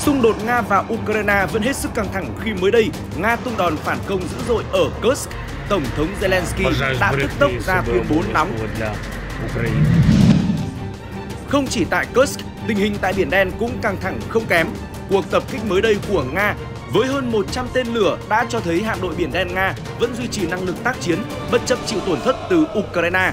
Xung đột Nga và Ukraine vẫn hết sức căng thẳng khi mới đây Nga tung đòn phản công dữ dội ở Kursk. Tổng thống Zelensky đã tức tốc ra tuyên bố nóng. Không chỉ tại Kursk, tình hình tại Biển Đen cũng căng thẳng không kém. Cuộc tập kích mới đây của Nga với hơn 100 tên lửa đã cho thấy hạm đội Biển Đen Nga vẫn duy trì năng lực tác chiến bất chấp chịu tổn thất từ Ukraine.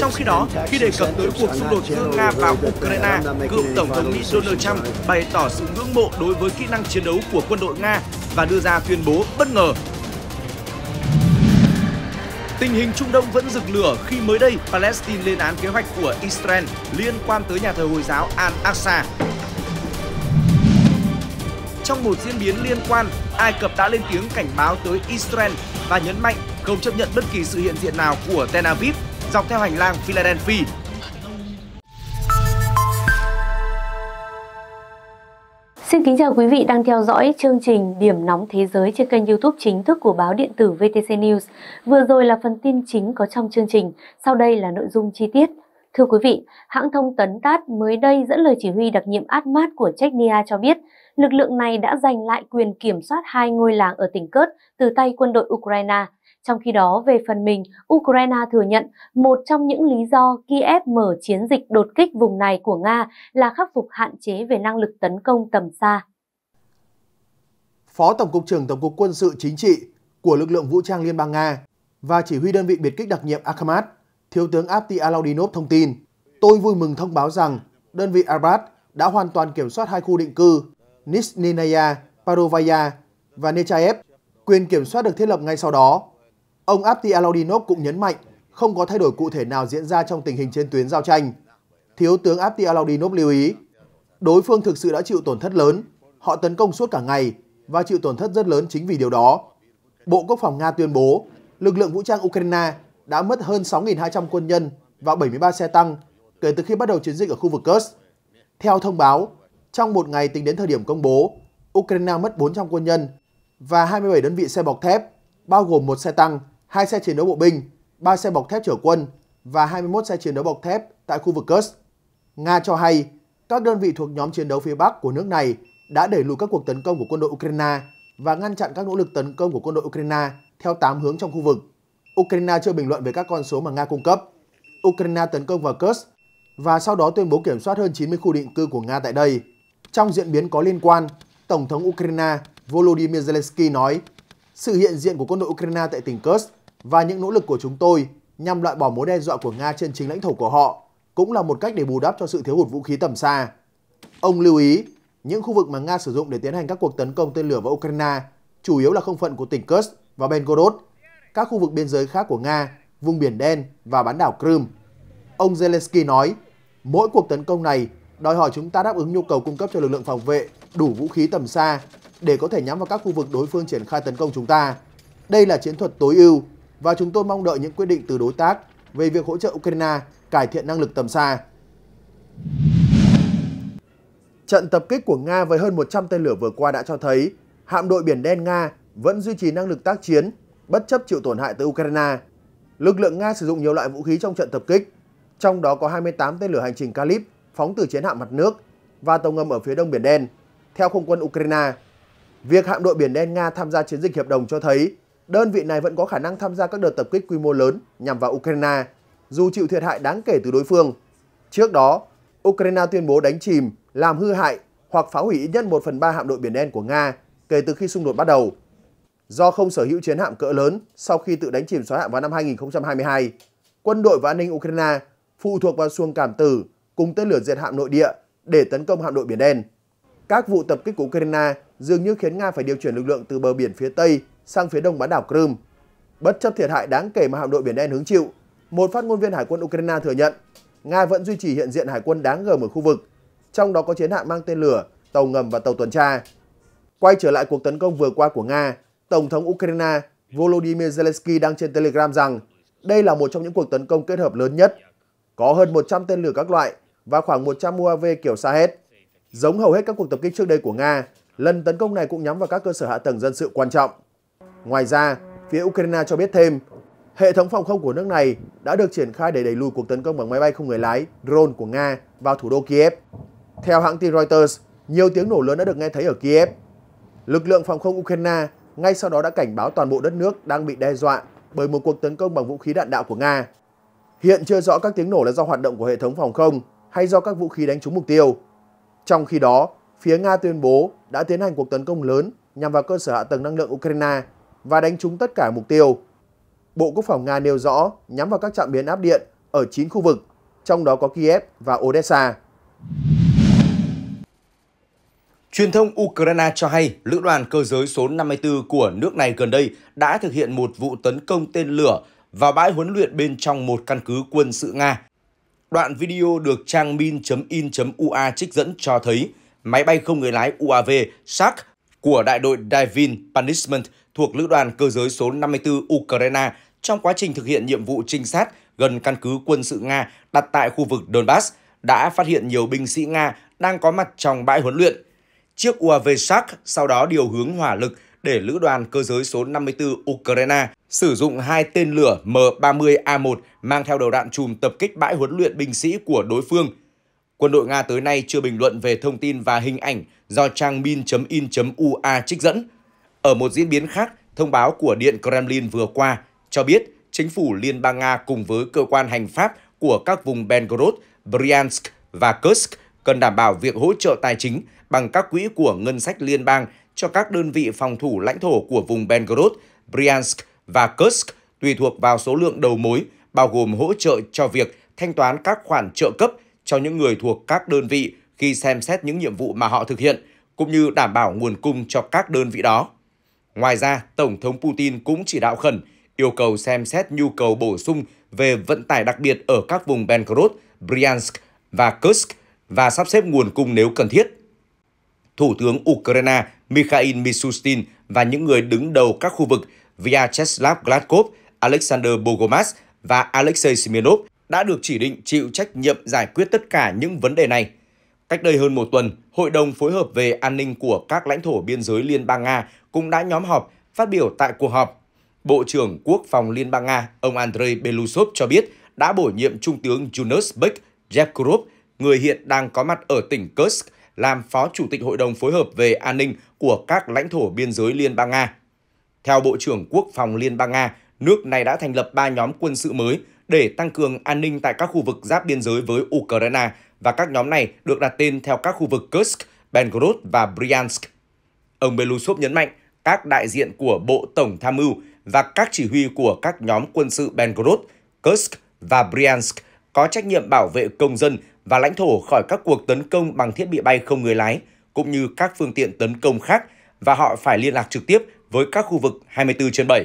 Trong khi đó, khi đề cập tới cuộc xung đột giữa Nga và Ukraine, cựu Tổng thống Mỹ Donald Trump bày tỏ sự ngưỡng mộ đối với kỹ năng chiến đấu của quân đội Nga và đưa ra tuyên bố bất ngờ Tình hình Trung Đông vẫn rực lửa khi mới đây Palestine lên án kế hoạch của Israel liên quan tới nhà thờ Hồi giáo Al-Aqsa. Trong một diễn biến liên quan, Ai Cập đã lên tiếng cảnh báo tới Israel và nhấn mạnh không chấp nhận bất kỳ sự hiện diện nào của Tel Aviv dọc theo hành lang Philadelphia. Xin kính chào quý vị đang theo dõi chương trình Điểm nóng thế giới trên kênh YouTube chính thức của báo điện tử VTC News. Vừa rồi là phần tin chính có trong chương trình, sau đây là nội dung chi tiết. Thưa quý vị, hãng thông tấn TASS mới đây dẫn lời chỉ huy đặc nhiệm Admat của Chechnya cho biết, lực lượng này đã giành lại quyền kiểm soát hai ngôi làng ở tỉnh Kurt từ tay quân đội Ukraine. Trong khi đó, về phần mình, Ukraine thừa nhận một trong những lý do Kiev mở chiến dịch đột kích vùng này của Nga là khắc phục hạn chế về năng lực tấn công tầm xa. Phó Tổng cục trưởng Tổng cục Quân sự Chính trị của lực lượng vũ trang Liên bang Nga và chỉ huy đơn vị biệt kích đặc nhiệm akhmat Thiếu tướng Apti Alaudinov thông tin, tôi vui mừng thông báo rằng đơn vị Arbat đã hoàn toàn kiểm soát hai khu định cư Nisninaya, Parovaya và Nechayev. Quyền kiểm soát được thiết lập ngay sau đó Ông Abdi Alaudinov cũng nhấn mạnh không có thay đổi cụ thể nào diễn ra trong tình hình trên tuyến giao tranh. Thiếu tướng Abdi Alaudinov lưu ý, đối phương thực sự đã chịu tổn thất lớn, họ tấn công suốt cả ngày và chịu tổn thất rất lớn chính vì điều đó. Bộ Quốc phòng Nga tuyên bố lực lượng vũ trang Ukraine đã mất hơn 6.200 quân nhân và 73 xe tăng kể từ khi bắt đầu chiến dịch ở khu vực Kursk. Theo thông báo, trong một ngày tính đến thời điểm công bố, Ukraine mất 400 quân nhân và 27 đơn vị xe bọc thép, bao gồm một xe tăng, 2 xe chiến đấu bộ binh, 3 xe bọc thép chở quân và 21 xe chiến đấu bọc thép tại khu vực Kursk. Nga cho hay các đơn vị thuộc nhóm chiến đấu phía Bắc của nước này đã đẩy lùi các cuộc tấn công của quân đội Ukraine và ngăn chặn các nỗ lực tấn công của quân đội Ukraine theo 8 hướng trong khu vực. Ukraine chưa bình luận về các con số mà Nga cung cấp. Ukraine tấn công vào Kursk và sau đó tuyên bố kiểm soát hơn 90 khu định cư của Nga tại đây. Trong diễn biến có liên quan, Tổng thống Ukraine Volodymyr Zelensky nói sự hiện diện của quân đội Ukraine tại tỉnh Kursk và những nỗ lực của chúng tôi nhằm loại bỏ mối đe dọa của Nga trên chính lãnh thổ của họ cũng là một cách để bù đắp cho sự thiếu hụt vũ khí tầm xa. Ông lưu ý, những khu vực mà Nga sử dụng để tiến hành các cuộc tấn công tên lửa vào Ukraine chủ yếu là không phận của tỉnh Kursk và Belgorod, các khu vực biên giới khác của Nga, vùng Biển Đen và bán đảo Crimea. Ông Zelensky nói, mỗi cuộc tấn công này đòi hỏi chúng ta đáp ứng nhu cầu cung cấp cho lực lượng phòng vệ đủ vũ khí tầm xa để có thể nhắm vào các khu vực đối phương triển khai tấn công chúng ta. Đây là chiến thuật tối ưu và chúng tôi mong đợi những quyết định từ đối tác về việc hỗ trợ Ukraine cải thiện năng lực tầm xa. Trận tập kích của Nga với hơn 100 tên lửa vừa qua đã cho thấy hạm đội Biển Đen Nga vẫn duy trì năng lực tác chiến bất chấp chịu tổn hại từ Ukraine. Lực lượng Nga sử dụng nhiều loại vũ khí trong trận tập kích, trong đó có 28 tên lửa hành trình Kalib phóng từ chiến hạm mặt nước và tàu ngầm ở phía đông Biển Đen, theo không quân Ukraine. Việc hạm đội Biển Đen Nga tham gia chiến dịch hiệp đồng cho thấy đơn vị này vẫn có khả năng tham gia các đợt tập kích quy mô lớn nhằm vào Ukraine, dù chịu thiệt hại đáng kể từ đối phương. Trước đó, Ukraine tuyên bố đánh chìm, làm hư hại hoặc phá hủy ít nhất 1 phần 3 hạm đội Biển Đen của Nga kể từ khi xung đột bắt đầu. Do không sở hữu chiến hạm cỡ lớn sau khi tự đánh chìm xóa hạm vào năm 2022, quân đội và an ninh Ukraine phụ thuộc vào xuồng cảm tử cùng tên lửa diệt hạm nội địa để tấn công hạm đội Biển Đen. Các vụ tập kích của Ukraine dường như khiến Nga phải điều chuyển lực lượng từ bờ biển phía Tây sang phía đông bán đảo Crimea. Bất chấp thiệt hại đáng kể mà hạm đội Biển Đen hứng chịu, một phát ngôn viên Hải quân Ukraine thừa nhận Nga vẫn duy trì hiện diện hải quân đáng gờm ở khu vực, trong đó có chiến hạm mang tên lửa, tàu ngầm và tàu tuần tra. Quay trở lại cuộc tấn công vừa qua của Nga, Tổng thống Ukraine Volodymyr Zelensky đăng trên Telegram rằng đây là một trong những cuộc tấn công kết hợp lớn nhất. Có hơn 100 tên lửa các loại và khoảng 100 UAV kiểu Sahed. Giống hầu hết các cuộc tập kích trước đây của Nga, lần tấn công này cũng nhắm vào các cơ sở hạ tầng dân sự quan trọng. Ngoài ra, phía Ukraine cho biết thêm, hệ thống phòng không của nước này đã được triển khai để đẩy lùi cuộc tấn công bằng máy bay không người lái, drone của Nga vào thủ đô Kiev. Theo hãng tin Reuters, nhiều tiếng nổ lớn đã được nghe thấy ở Kiev. Lực lượng phòng không Ukraine ngay sau đó đã cảnh báo toàn bộ đất nước đang bị đe dọa bởi một cuộc tấn công bằng vũ khí đạn đạo của Nga. Hiện chưa rõ các tiếng nổ là do hoạt động của hệ thống phòng không hay do các vũ khí đánh trúng mục tiêu. Trong khi đó, phía Nga tuyên bố đã tiến hành cuộc tấn công lớn nhằm vào cơ sở hạ tầng năng lượng Ukraine và đánh trúng tất cả mục tiêu. Bộ Quốc phòng Nga nêu rõ nhắm vào các trạm biến áp điện ở 9 khu vực, trong đó có Kiev và Odessa. Truyền thông Ukraine cho hay lữ đoàn cơ giới số 54 của nước này gần đây đã thực hiện một vụ tấn công tên lửa vào bãi huấn luyện bên trong một căn cứ quân sự Nga. Đoạn video được trang min.in.ua trích dẫn cho thấy máy bay không người lái UAV Shark của đại đội Divin Punishment thuộc Lữ đoàn Cơ giới số 54 Ukraine trong quá trình thực hiện nhiệm vụ trinh sát gần căn cứ quân sự Nga đặt tại khu vực Donbass đã phát hiện nhiều binh sĩ Nga đang có mặt trong bãi huấn luyện. Chiếc UAV Shark sau đó điều hướng hỏa lực để lữ đoàn cơ giới số 54 Ukraine sử dụng hai tên lửa M30A1 mang theo đầu đạn chùm tập kích bãi huấn luyện binh sĩ của đối phương – Quân đội Nga tới nay chưa bình luận về thông tin và hình ảnh do trang bin.in.ua trích dẫn. Ở một diễn biến khác, thông báo của Điện Kremlin vừa qua cho biết chính phủ Liên bang Nga cùng với cơ quan hành pháp của các vùng Belgorod, Bryansk và Kursk cần đảm bảo việc hỗ trợ tài chính bằng các quỹ của ngân sách liên bang cho các đơn vị phòng thủ lãnh thổ của vùng Belgorod, Bryansk và Kursk tùy thuộc vào số lượng đầu mối, bao gồm hỗ trợ cho việc thanh toán các khoản trợ cấp cho những người thuộc các đơn vị khi xem xét những nhiệm vụ mà họ thực hiện, cũng như đảm bảo nguồn cung cho các đơn vị đó. Ngoài ra, Tổng thống Putin cũng chỉ đạo khẩn yêu cầu xem xét nhu cầu bổ sung về vận tải đặc biệt ở các vùng Belgorod, Bryansk và Kursk và sắp xếp nguồn cung nếu cần thiết. Thủ tướng Ukraine Mikhail Mishustin và những người đứng đầu các khu vực Vyacheslav Gladkov, Alexander Bogomas và Alexei Simenov đã được chỉ định chịu trách nhiệm giải quyết tất cả những vấn đề này. Cách đây hơn một tuần, Hội đồng phối hợp về an ninh của các lãnh thổ biên giới Liên bang Nga cũng đã nhóm họp phát biểu tại cuộc họp. Bộ trưởng Quốc phòng Liên bang Nga, ông Andrei Belousov cho biết đã bổ nhiệm Trung tướng Yunus Bek Yevkurov, người hiện đang có mặt ở tỉnh Kursk, làm Phó Chủ tịch Hội đồng phối hợp về an ninh của các lãnh thổ biên giới Liên bang Nga. Theo Bộ trưởng Quốc phòng Liên bang Nga, nước này đã thành lập 3 nhóm quân sự mới – để tăng cường an ninh tại các khu vực giáp biên giới với Ukraine và các nhóm này được đặt tên theo các khu vực Kursk, Belgorod và Bryansk. Ông Belousov nhấn mạnh các đại diện của Bộ Tổng Tham mưu và các chỉ huy của các nhóm quân sự Belgorod, Kursk và Bryansk có trách nhiệm bảo vệ công dân và lãnh thổ khỏi các cuộc tấn công bằng thiết bị bay không người lái, cũng như các phương tiện tấn công khác và họ phải liên lạc trực tiếp với các khu vực 24 trên 7.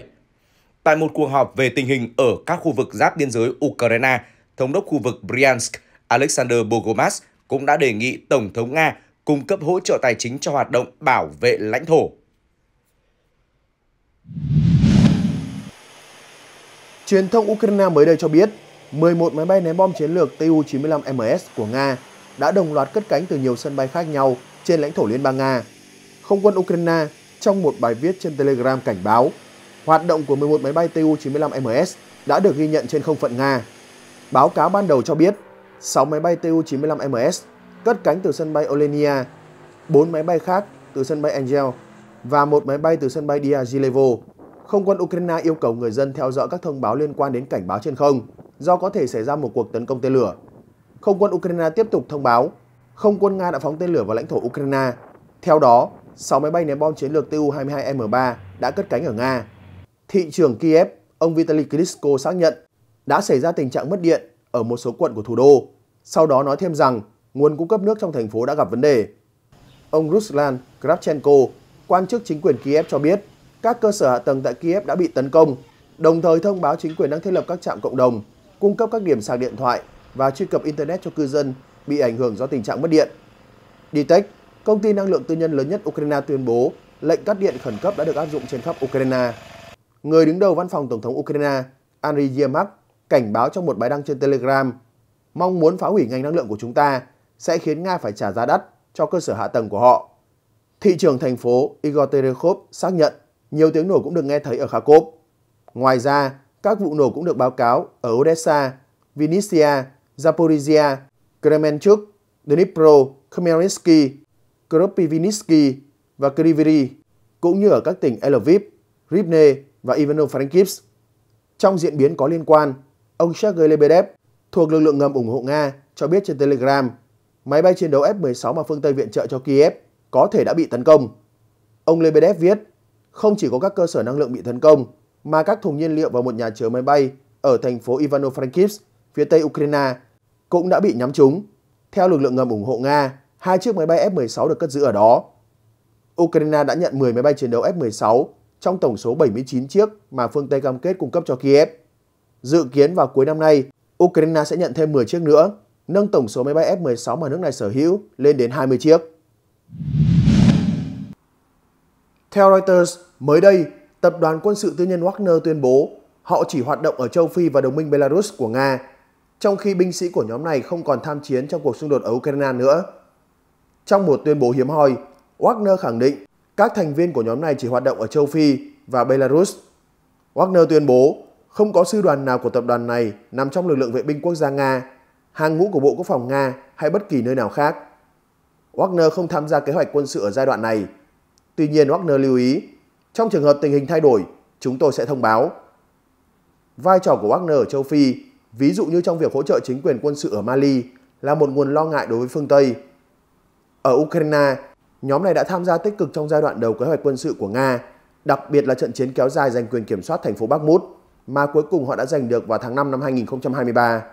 Tại một cuộc họp về tình hình ở các khu vực giáp biên giới Ukraine, Thống đốc khu vực Bryansk Alexander Bogomaz cũng đã đề nghị Tổng thống Nga cung cấp hỗ trợ tài chính cho hoạt động bảo vệ lãnh thổ. Truyền thông Ukraine mới đây cho biết, 11 máy bay ném bom chiến lược Tu-95MS của Nga đã đồng loạt cất cánh từ nhiều sân bay khác nhau trên lãnh thổ Liên bang Nga. Không quân Ukraine trong một bài viết trên Telegram cảnh báo hoạt động của 11 máy bay Tu-95MS đã được ghi nhận trên không phận Nga. Báo cáo ban đầu cho biết, 6 máy bay Tu-95MS cất cánh từ sân bay Olenia, 4 máy bay khác từ sân bay Angel và một máy bay từ sân bay Diagilevo. Không quân Ukraine yêu cầu người dân theo dõi các thông báo liên quan đến cảnh báo trên không do có thể xảy ra một cuộc tấn công tên lửa. Không quân Ukraine tiếp tục thông báo không quân Nga đã phóng tên lửa vào lãnh thổ Ukraine. Theo đó, 6 máy bay ném bom chiến lược Tu-22M3 đã cất cánh ở Nga thị trường Kiev, ông Vitaly Klitschko xác nhận đã xảy ra tình trạng mất điện ở một số quận của thủ đô, sau đó nói thêm rằng nguồn cung cấp nước trong thành phố đã gặp vấn đề. Ông Ruslan Kravchenko, quan chức chính quyền Kiev cho biết các cơ sở hạ tầng tại Kiev đã bị tấn công, đồng thời thông báo chính quyền đang thiết lập các trạm cộng đồng, cung cấp các điểm sạc điện thoại và truy cập Internet cho cư dân bị ảnh hưởng do tình trạng mất điện. Ditech, công ty năng lượng tư nhân lớn nhất Ukraine tuyên bố lệnh cắt điện khẩn cấp đã được áp dụng trên khắp Ukraine người đứng đầu văn phòng Tổng thống Ukraine Andriy Yermak cảnh báo trong một bài đăng trên Telegram mong muốn phá hủy ngành năng lượng của chúng ta sẽ khiến Nga phải trả giá đắt cho cơ sở hạ tầng của họ. Thị trường thành phố Igor Terekhov xác nhận nhiều tiếng nổ cũng được nghe thấy ở Kharkov. Ngoài ra, các vụ nổ cũng được báo cáo ở Odessa, Vinnytsia, Zaporizhia, Kremenchuk, Dnipro, Khmelnytsky, Kropivnitsky và Kryvyi, cũng như ở các tỉnh Lviv, Rivne và Ivano Frankivs. Trong diễn biến có liên quan, ông Sergei Lebedev thuộc lực lượng ngầm ủng hộ Nga cho biết trên Telegram máy bay chiến đấu F-16 mà phương Tây viện trợ cho Kiev có thể đã bị tấn công. Ông Lebedev viết, không chỉ có các cơ sở năng lượng bị tấn công, mà các thùng nhiên liệu và một nhà chứa máy bay ở thành phố Ivano-Frankivsk, phía tây Ukraine, cũng đã bị nhắm trúng. Theo lực lượng ngầm ủng hộ Nga, hai chiếc máy bay F-16 được cất giữ ở đó. Ukraine đã nhận 10 máy bay chiến đấu F-16 trong tổng số 79 chiếc mà phương Tây cam kết cung cấp cho Kiev. Dự kiến vào cuối năm nay, Ukraine sẽ nhận thêm 10 chiếc nữa, nâng tổng số máy bay F-16 mà nước này sở hữu lên đến 20 chiếc. Theo Reuters, mới đây, tập đoàn quân sự tư nhân Wagner tuyên bố họ chỉ hoạt động ở châu Phi và đồng minh Belarus của Nga, trong khi binh sĩ của nhóm này không còn tham chiến trong cuộc xung đột ở Ukraine nữa. Trong một tuyên bố hiếm hoi, Wagner khẳng định các thành viên của nhóm này chỉ hoạt động ở châu Phi và Belarus. Wagner tuyên bố không có sư đoàn nào của tập đoàn này nằm trong lực lượng vệ binh quốc gia Nga, hàng ngũ của Bộ Quốc phòng Nga hay bất kỳ nơi nào khác. Wagner không tham gia kế hoạch quân sự ở giai đoạn này. Tuy nhiên Wagner lưu ý, trong trường hợp tình hình thay đổi, chúng tôi sẽ thông báo. Vai trò của Wagner ở châu Phi, ví dụ như trong việc hỗ trợ chính quyền quân sự ở Mali, là một nguồn lo ngại đối với phương Tây. Ở Ukraine, Nhóm này đã tham gia tích cực trong giai đoạn đầu kế hoạch quân sự của Nga, đặc biệt là trận chiến kéo dài giành quyền kiểm soát thành phố Bakhmut mà cuối cùng họ đã giành được vào tháng 5 năm 2023.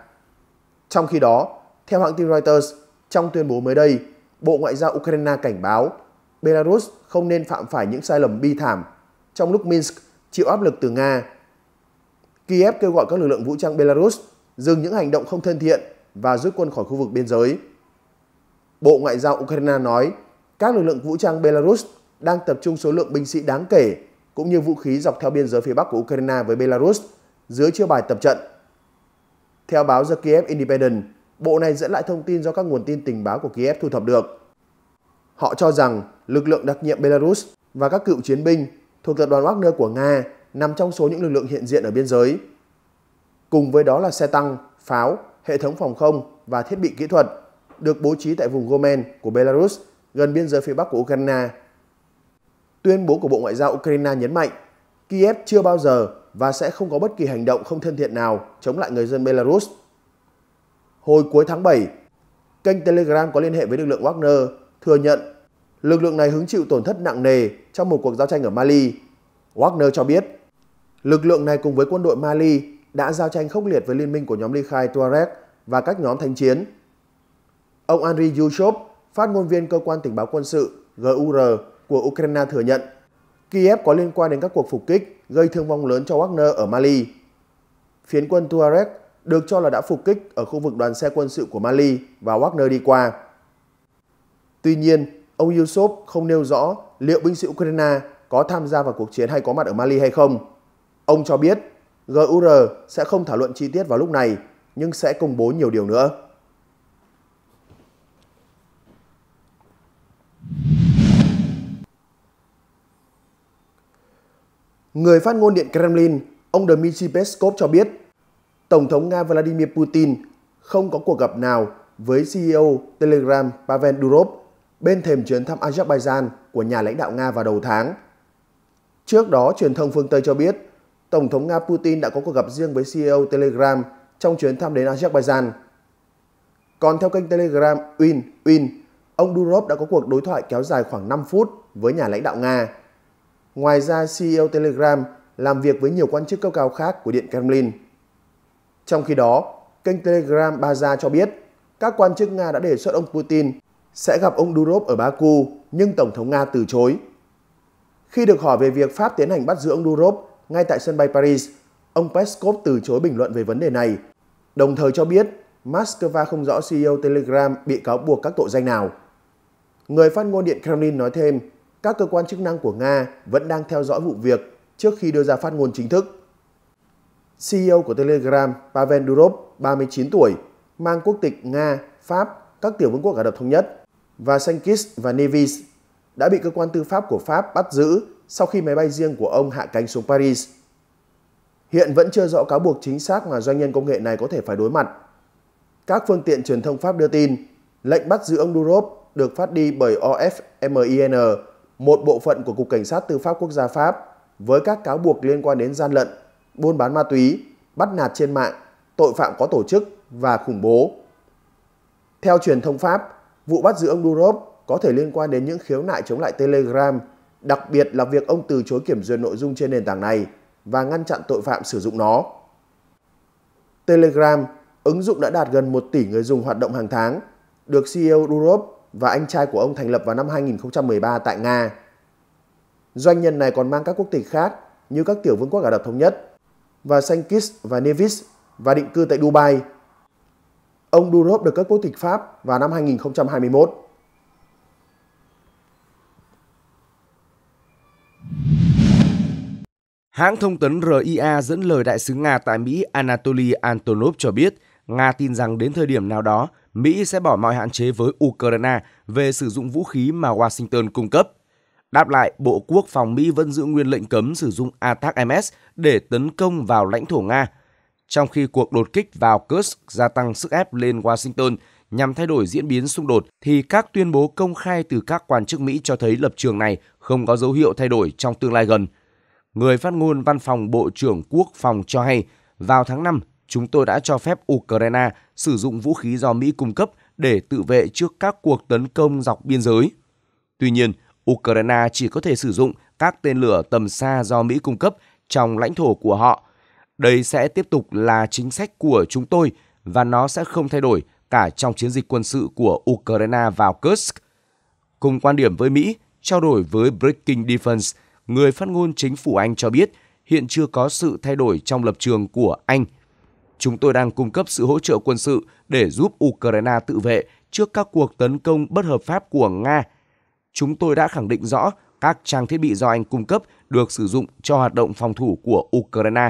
Trong khi đó, theo hãng tin Reuters, trong tuyên bố mới đây, Bộ Ngoại giao Ukraine cảnh báo Belarus không nên phạm phải những sai lầm bi thảm trong lúc Minsk chịu áp lực từ Nga. Kiev kêu gọi các lực lượng vũ trang Belarus dừng những hành động không thân thiện và rút quân khỏi khu vực biên giới. Bộ Ngoại giao Ukraine nói các lực lượng vũ trang Belarus đang tập trung số lượng binh sĩ đáng kể cũng như vũ khí dọc theo biên giới phía bắc của Ukraine với Belarus dưới chiêu bài tập trận. Theo báo The Kiev Independent, bộ này dẫn lại thông tin do các nguồn tin tình báo của Kiev thu thập được. Họ cho rằng lực lượng đặc nhiệm Belarus và các cựu chiến binh thuộc tập đoàn Wagner của Nga nằm trong số những lực lượng hiện diện ở biên giới. Cùng với đó là xe tăng, pháo, hệ thống phòng không và thiết bị kỹ thuật được bố trí tại vùng Gomen của Belarus gần biên giới phía bắc của Ukraine. Tuyên bố của Bộ Ngoại giao Ukraine nhấn mạnh, Kiev chưa bao giờ và sẽ không có bất kỳ hành động không thân thiện nào chống lại người dân Belarus. Hồi cuối tháng 7, kênh Telegram có liên hệ với lực lượng Wagner thừa nhận lực lượng này hứng chịu tổn thất nặng nề trong một cuộc giao tranh ở Mali. Wagner cho biết, lực lượng này cùng với quân đội Mali đã giao tranh khốc liệt với liên minh của nhóm ly khai Tuareg và các nhóm thanh chiến. Ông Andriy Yushov, Phát ngôn viên Cơ quan Tình báo Quân sự GUR của Ukraine thừa nhận Kiev có liên quan đến các cuộc phục kích gây thương vong lớn cho Wagner ở Mali. Phiến quân Tuareg được cho là đã phục kích ở khu vực đoàn xe quân sự của Mali và Wagner đi qua. Tuy nhiên, ông Yusuf không nêu rõ liệu binh sĩ Ukraine có tham gia vào cuộc chiến hay có mặt ở Mali hay không. Ông cho biết GUR sẽ không thảo luận chi tiết vào lúc này nhưng sẽ công bố nhiều điều nữa. Người phát ngôn Điện Kremlin, ông Dmitry Peskov cho biết, Tổng thống Nga Vladimir Putin không có cuộc gặp nào với CEO Telegram Pavel Durov bên thềm chuyến thăm Azerbaijan của nhà lãnh đạo Nga vào đầu tháng. Trước đó, truyền thông phương Tây cho biết, Tổng thống Nga Putin đã có cuộc gặp riêng với CEO Telegram trong chuyến thăm đến Azerbaijan. Còn theo kênh Telegram Win Win, ông Durov đã có cuộc đối thoại kéo dài khoảng 5 phút với nhà lãnh đạo Nga. Ngoài ra, CEO Telegram làm việc với nhiều quan chức cấp cao khác của Điện Kremlin. Trong khi đó, kênh Telegram Baza cho biết các quan chức Nga đã đề xuất ông Putin sẽ gặp ông Durov ở Baku, nhưng Tổng thống Nga từ chối. Khi được hỏi về việc Pháp tiến hành bắt giữ ông Durov ngay tại sân bay Paris, ông Peskov từ chối bình luận về vấn đề này, đồng thời cho biết Moscow không rõ CEO Telegram bị cáo buộc các tội danh nào. Người phát ngôn Điện Kremlin nói thêm, các cơ quan chức năng của Nga vẫn đang theo dõi vụ việc trước khi đưa ra phát ngôn chính thức. CEO của Telegram Pavel Durov, 39 tuổi, mang quốc tịch Nga, Pháp, các tiểu vương quốc Ả Rập Thống Nhất và Sankis và Nevis đã bị cơ quan tư pháp của Pháp bắt giữ sau khi máy bay riêng của ông hạ cánh xuống Paris. Hiện vẫn chưa rõ cáo buộc chính xác mà doanh nhân công nghệ này có thể phải đối mặt. Các phương tiện truyền thông Pháp đưa tin, lệnh bắt giữ ông Durov được phát đi bởi OFMIN, một bộ phận của Cục Cảnh sát Tư pháp Quốc gia Pháp, với các cáo buộc liên quan đến gian lận, buôn bán ma túy, bắt nạt trên mạng, tội phạm có tổ chức và khủng bố. Theo truyền thông Pháp, vụ bắt giữ ông Durov có thể liên quan đến những khiếu nại chống lại Telegram, đặc biệt là việc ông từ chối kiểm duyệt nội dung trên nền tảng này và ngăn chặn tội phạm sử dụng nó. Telegram, ứng dụng đã đạt gần 1 tỷ người dùng hoạt động hàng tháng, được CEO Durov và anh trai của ông thành lập vào năm 2013 tại Nga. Doanh nhân này còn mang các quốc tịch khác như các tiểu vương quốc Ả Rập Thống Nhất và Sankis và Nevis và định cư tại Dubai. Ông Durov được cấp quốc tịch Pháp vào năm 2021. Hãng thông tấn RIA dẫn lời đại sứ Nga tại Mỹ Anatoly Antonov cho biết, Nga tin rằng đến thời điểm nào đó, Mỹ sẽ bỏ mọi hạn chế với Ukraine về sử dụng vũ khí mà Washington cung cấp. Đáp lại, Bộ Quốc phòng Mỹ vẫn giữ nguyên lệnh cấm sử dụng ATACMS để tấn công vào lãnh thổ Nga, trong khi cuộc đột kích vào Kursk gia tăng sức ép lên Washington nhằm thay đổi diễn biến xung đột thì các tuyên bố công khai từ các quan chức Mỹ cho thấy lập trường này không có dấu hiệu thay đổi trong tương lai gần. Người phát ngôn văn phòng Bộ trưởng Quốc phòng cho hay, vào tháng 5, chúng tôi đã cho phép Ukraine sử dụng vũ khí do Mỹ cung cấp để tự vệ trước các cuộc tấn công dọc biên giới. Tuy nhiên, Ukraine chỉ có thể sử dụng các tên lửa tầm xa do Mỹ cung cấp trong lãnh thổ của họ. Đây sẽ tiếp tục là chính sách của chúng tôi và nó sẽ không thay đổi cả trong chiến dịch quân sự của Ukraine vào Kursk. Cùng quan điểm với Mỹ, trao đổi với Breaking Defense, người phát ngôn chính phủ Anh cho biết hiện chưa có sự thay đổi trong lập trường của Anh – Chúng tôi đang cung cấp sự hỗ trợ quân sự để giúp Ukraine tự vệ trước các cuộc tấn công bất hợp pháp của Nga. Chúng tôi đã khẳng định rõ các trang thiết bị do Anh cung cấp được sử dụng cho hoạt động phòng thủ của Ukraine.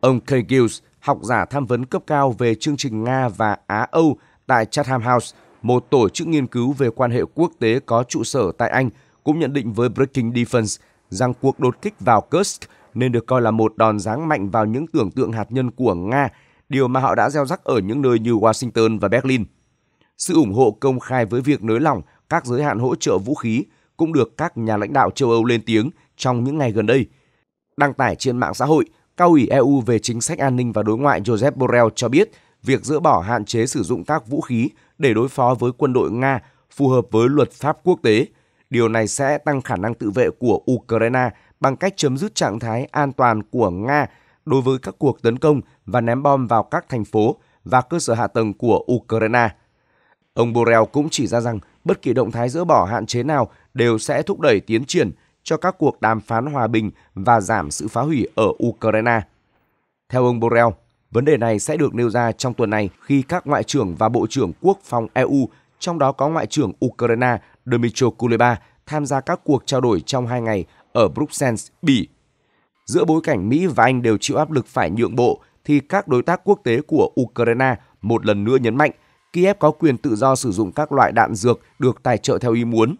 Ông Kay Gills, học giả tham vấn cấp cao về chương trình Nga và Á-Âu tại Chatham House, một tổ chức nghiên cứu về quan hệ quốc tế có trụ sở tại Anh, cũng nhận định với Breaking Defense rằng cuộc đột kích vào Kursk – nên được coi là một đòn giáng mạnh vào những tưởng tượng hạt nhân của Nga, điều mà họ đã gieo rắc ở những nơi như Washington và Berlin. Sự ủng hộ công khai với việc nới lỏng các giới hạn hỗ trợ vũ khí cũng được các nhà lãnh đạo châu Âu lên tiếng trong những ngày gần đây. Đăng tải trên mạng xã hội, cao ủy EU về chính sách an ninh và đối ngoại Joseph Borrell cho biết việc dỡ bỏ hạn chế sử dụng các vũ khí để đối phó với quân đội Nga phù hợp với luật pháp quốc tế. Điều này sẽ tăng khả năng tự vệ của Ukraine bằng cách chấm dứt trạng thái an toàn của Nga đối với các cuộc tấn công và ném bom vào các thành phố và cơ sở hạ tầng của Ukraine. Ông Borrell cũng chỉ ra rằng bất kỳ động thái dỡ bỏ hạn chế nào đều sẽ thúc đẩy tiến triển cho các cuộc đàm phán hòa bình và giảm sự phá hủy ở Ukraine. Theo ông Borrell, vấn đề này sẽ được nêu ra trong tuần này khi các ngoại trưởng và bộ trưởng quốc phòng EU, trong đó có ngoại trưởng Ukraine Dmytro Kuleba, tham gia các cuộc trao đổi trong hai ngày ở Bruxelles, Bỉ. Giữa bối cảnh Mỹ và Anh đều chịu áp lực phải nhượng bộ, thì các đối tác quốc tế của Ukraine một lần nữa nhấn mạnh Kiev có quyền tự do sử dụng các loại đạn dược được tài trợ theo ý muốn.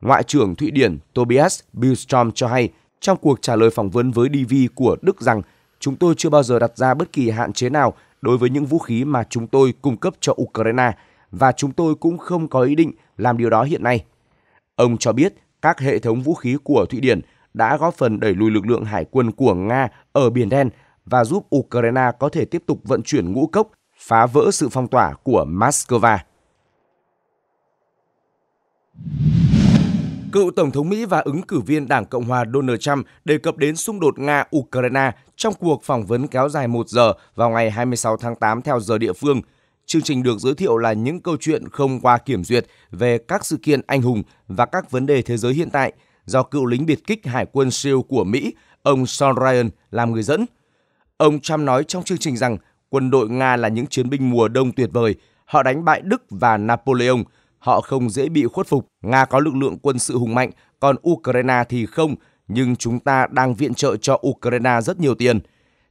Ngoại trưởng Thụy Điển Tobias Billstrom cho hay trong cuộc trả lời phỏng vấn với DV của Đức rằng chúng tôi chưa bao giờ đặt ra bất kỳ hạn chế nào đối với những vũ khí mà chúng tôi cung cấp cho Ukraine và chúng tôi cũng không có ý định làm điều đó hiện nay. Ông cho biết các hệ thống vũ khí của Thụy Điển đã góp phần đẩy lùi lực lượng hải quân của Nga ở Biển Đen và giúp Ukraine có thể tiếp tục vận chuyển ngũ cốc, phá vỡ sự phong tỏa của Moscow. Cựu Tổng thống Mỹ và ứng cử viên Đảng Cộng hòa Donald Trump đề cập đến xung đột Nga-Ukraine trong cuộc phỏng vấn kéo dài 1 giờ vào ngày 26 tháng 8 theo giờ địa phương – chương trình được giới thiệu là những câu chuyện không qua kiểm duyệt về các sự kiện anh hùng và các vấn đề thế giới hiện tại do cựu lính biệt kích Hải quân SEAL của Mỹ, ông Sean Ryan làm người dẫn. Ông Trump nói trong chương trình rằng quân đội Nga là những chiến binh mùa đông tuyệt vời, họ đánh bại Đức và Napoleon, họ không dễ bị khuất phục. Nga có lực lượng quân sự hùng mạnh, còn Ukraine thì không, nhưng chúng ta đang viện trợ cho Ukraine rất nhiều tiền.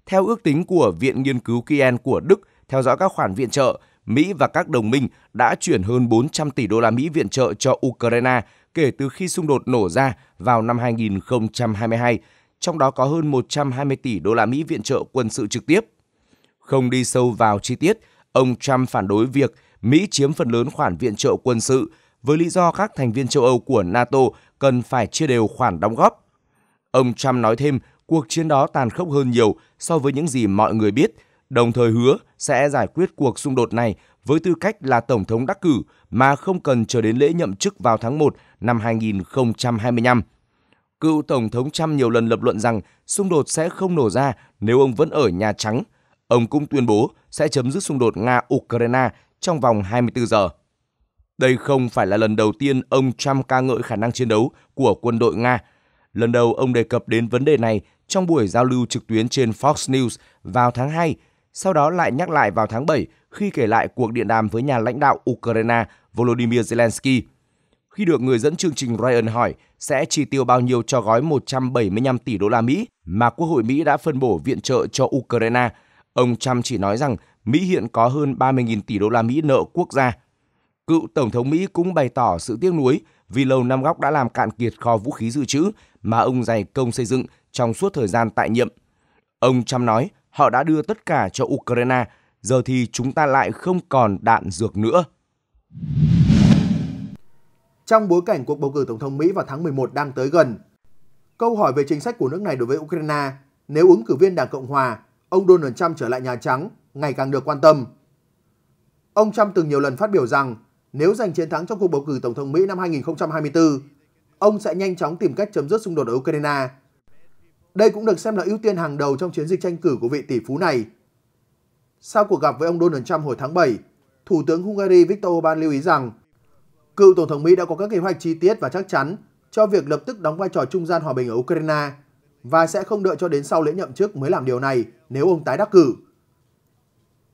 Theo ước tính của Viện Nghiên cứu Kiel của Đức – theo dõi các khoản viện trợ, Mỹ và các đồng minh đã chuyển hơn 400 tỷ đô la Mỹ viện trợ cho Ukraine kể từ khi xung đột nổ ra vào năm 2022, trong đó có hơn 120 tỷ đô la Mỹ viện trợ quân sự trực tiếp. Không đi sâu vào chi tiết, ông Trump phản đối việc Mỹ chiếm phần lớn khoản viện trợ quân sự với lý do các thành viên châu Âu của NATO cần phải chia đều khoản đóng góp. Ông Trump nói thêm, cuộc chiến đó tàn khốc hơn nhiều so với những gì mọi người biết đồng thời hứa sẽ giải quyết cuộc xung đột này với tư cách là tổng thống đắc cử mà không cần chờ đến lễ nhậm chức vào tháng 1 năm 2025. Cựu tổng thống Trump nhiều lần lập luận rằng xung đột sẽ không nổ ra nếu ông vẫn ở Nhà Trắng. Ông cũng tuyên bố sẽ chấm dứt xung đột Nga-Ukraine trong vòng 24 giờ. Đây không phải là lần đầu tiên ông Trump ca ngợi khả năng chiến đấu của quân đội Nga. Lần đầu ông đề cập đến vấn đề này trong buổi giao lưu trực tuyến trên Fox News vào tháng 2 sau đó lại nhắc lại vào tháng 7 khi kể lại cuộc điện đàm với nhà lãnh đạo Ukraine Volodymyr Zelensky. Khi được người dẫn chương trình Ryan hỏi sẽ chi tiêu bao nhiêu cho gói 175 tỷ đô la Mỹ mà Quốc hội Mỹ đã phân bổ viện trợ cho Ukraine, ông Trump chỉ nói rằng Mỹ hiện có hơn 30.000 tỷ đô la Mỹ nợ quốc gia. Cựu Tổng thống Mỹ cũng bày tỏ sự tiếc nuối vì Lầu Năm Góc đã làm cạn kiệt kho vũ khí dự trữ mà ông dày công xây dựng trong suốt thời gian tại nhiệm. Ông Trump nói họ đã đưa tất cả cho Ukraine, giờ thì chúng ta lại không còn đạn dược nữa. Trong bối cảnh cuộc bầu cử tổng thống Mỹ vào tháng 11 đang tới gần, câu hỏi về chính sách của nước này đối với Ukraine nếu ứng cử viên Đảng Cộng Hòa, ông Donald Trump trở lại Nhà Trắng ngày càng được quan tâm. Ông Trump từng nhiều lần phát biểu rằng nếu giành chiến thắng trong cuộc bầu cử tổng thống Mỹ năm 2024, ông sẽ nhanh chóng tìm cách chấm dứt xung đột ở Ukraine đây cũng được xem là ưu tiên hàng đầu trong chiến dịch tranh cử của vị tỷ phú này. Sau cuộc gặp với ông Donald Trump hồi tháng 7, Thủ tướng Hungary Viktor Orbán lưu ý rằng cựu Tổng thống Mỹ đã có các kế hoạch chi tiết và chắc chắn cho việc lập tức đóng vai trò trung gian hòa bình ở Ukraine và sẽ không đợi cho đến sau lễ nhậm chức mới làm điều này nếu ông tái đắc cử.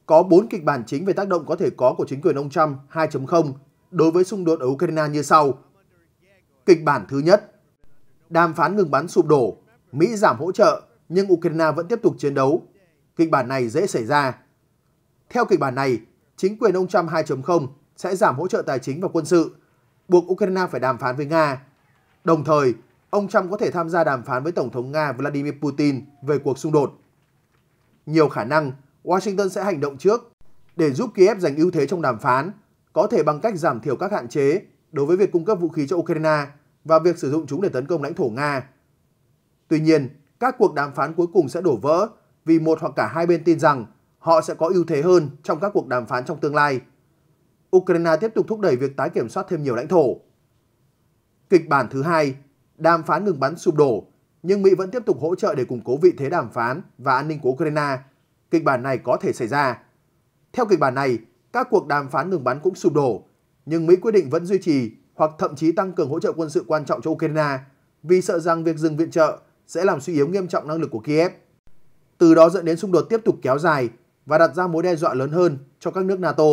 Có 4 kịch bản chính về tác động có thể có của chính quyền ông Trump 2.0 đối với xung đột ở Ukraine như sau. Kịch bản thứ nhất, đàm phán ngừng bắn sụp đổ Mỹ giảm hỗ trợ nhưng Ukraine vẫn tiếp tục chiến đấu. Kịch bản này dễ xảy ra. Theo kịch bản này, chính quyền ông Trump 2.0 sẽ giảm hỗ trợ tài chính và quân sự, buộc Ukraine phải đàm phán với Nga. Đồng thời, ông Trump có thể tham gia đàm phán với Tổng thống Nga Vladimir Putin về cuộc xung đột. Nhiều khả năng Washington sẽ hành động trước để giúp Kiev giành ưu thế trong đàm phán, có thể bằng cách giảm thiểu các hạn chế đối với việc cung cấp vũ khí cho Ukraine và việc sử dụng chúng để tấn công lãnh thổ Nga Tuy nhiên, các cuộc đàm phán cuối cùng sẽ đổ vỡ vì một hoặc cả hai bên tin rằng họ sẽ có ưu thế hơn trong các cuộc đàm phán trong tương lai. Ukraine tiếp tục thúc đẩy việc tái kiểm soát thêm nhiều lãnh thổ. Kịch bản thứ hai, đàm phán ngừng bắn sụp đổ, nhưng Mỹ vẫn tiếp tục hỗ trợ để củng cố vị thế đàm phán và an ninh của Ukraine. Kịch bản này có thể xảy ra. Theo kịch bản này, các cuộc đàm phán ngừng bắn cũng sụp đổ, nhưng Mỹ quyết định vẫn duy trì hoặc thậm chí tăng cường hỗ trợ quân sự quan trọng cho Ukraine vì sợ rằng việc dừng viện trợ sẽ làm suy yếu nghiêm trọng năng lực của Kiev. Từ đó dẫn đến xung đột tiếp tục kéo dài và đặt ra mối đe dọa lớn hơn cho các nước NATO.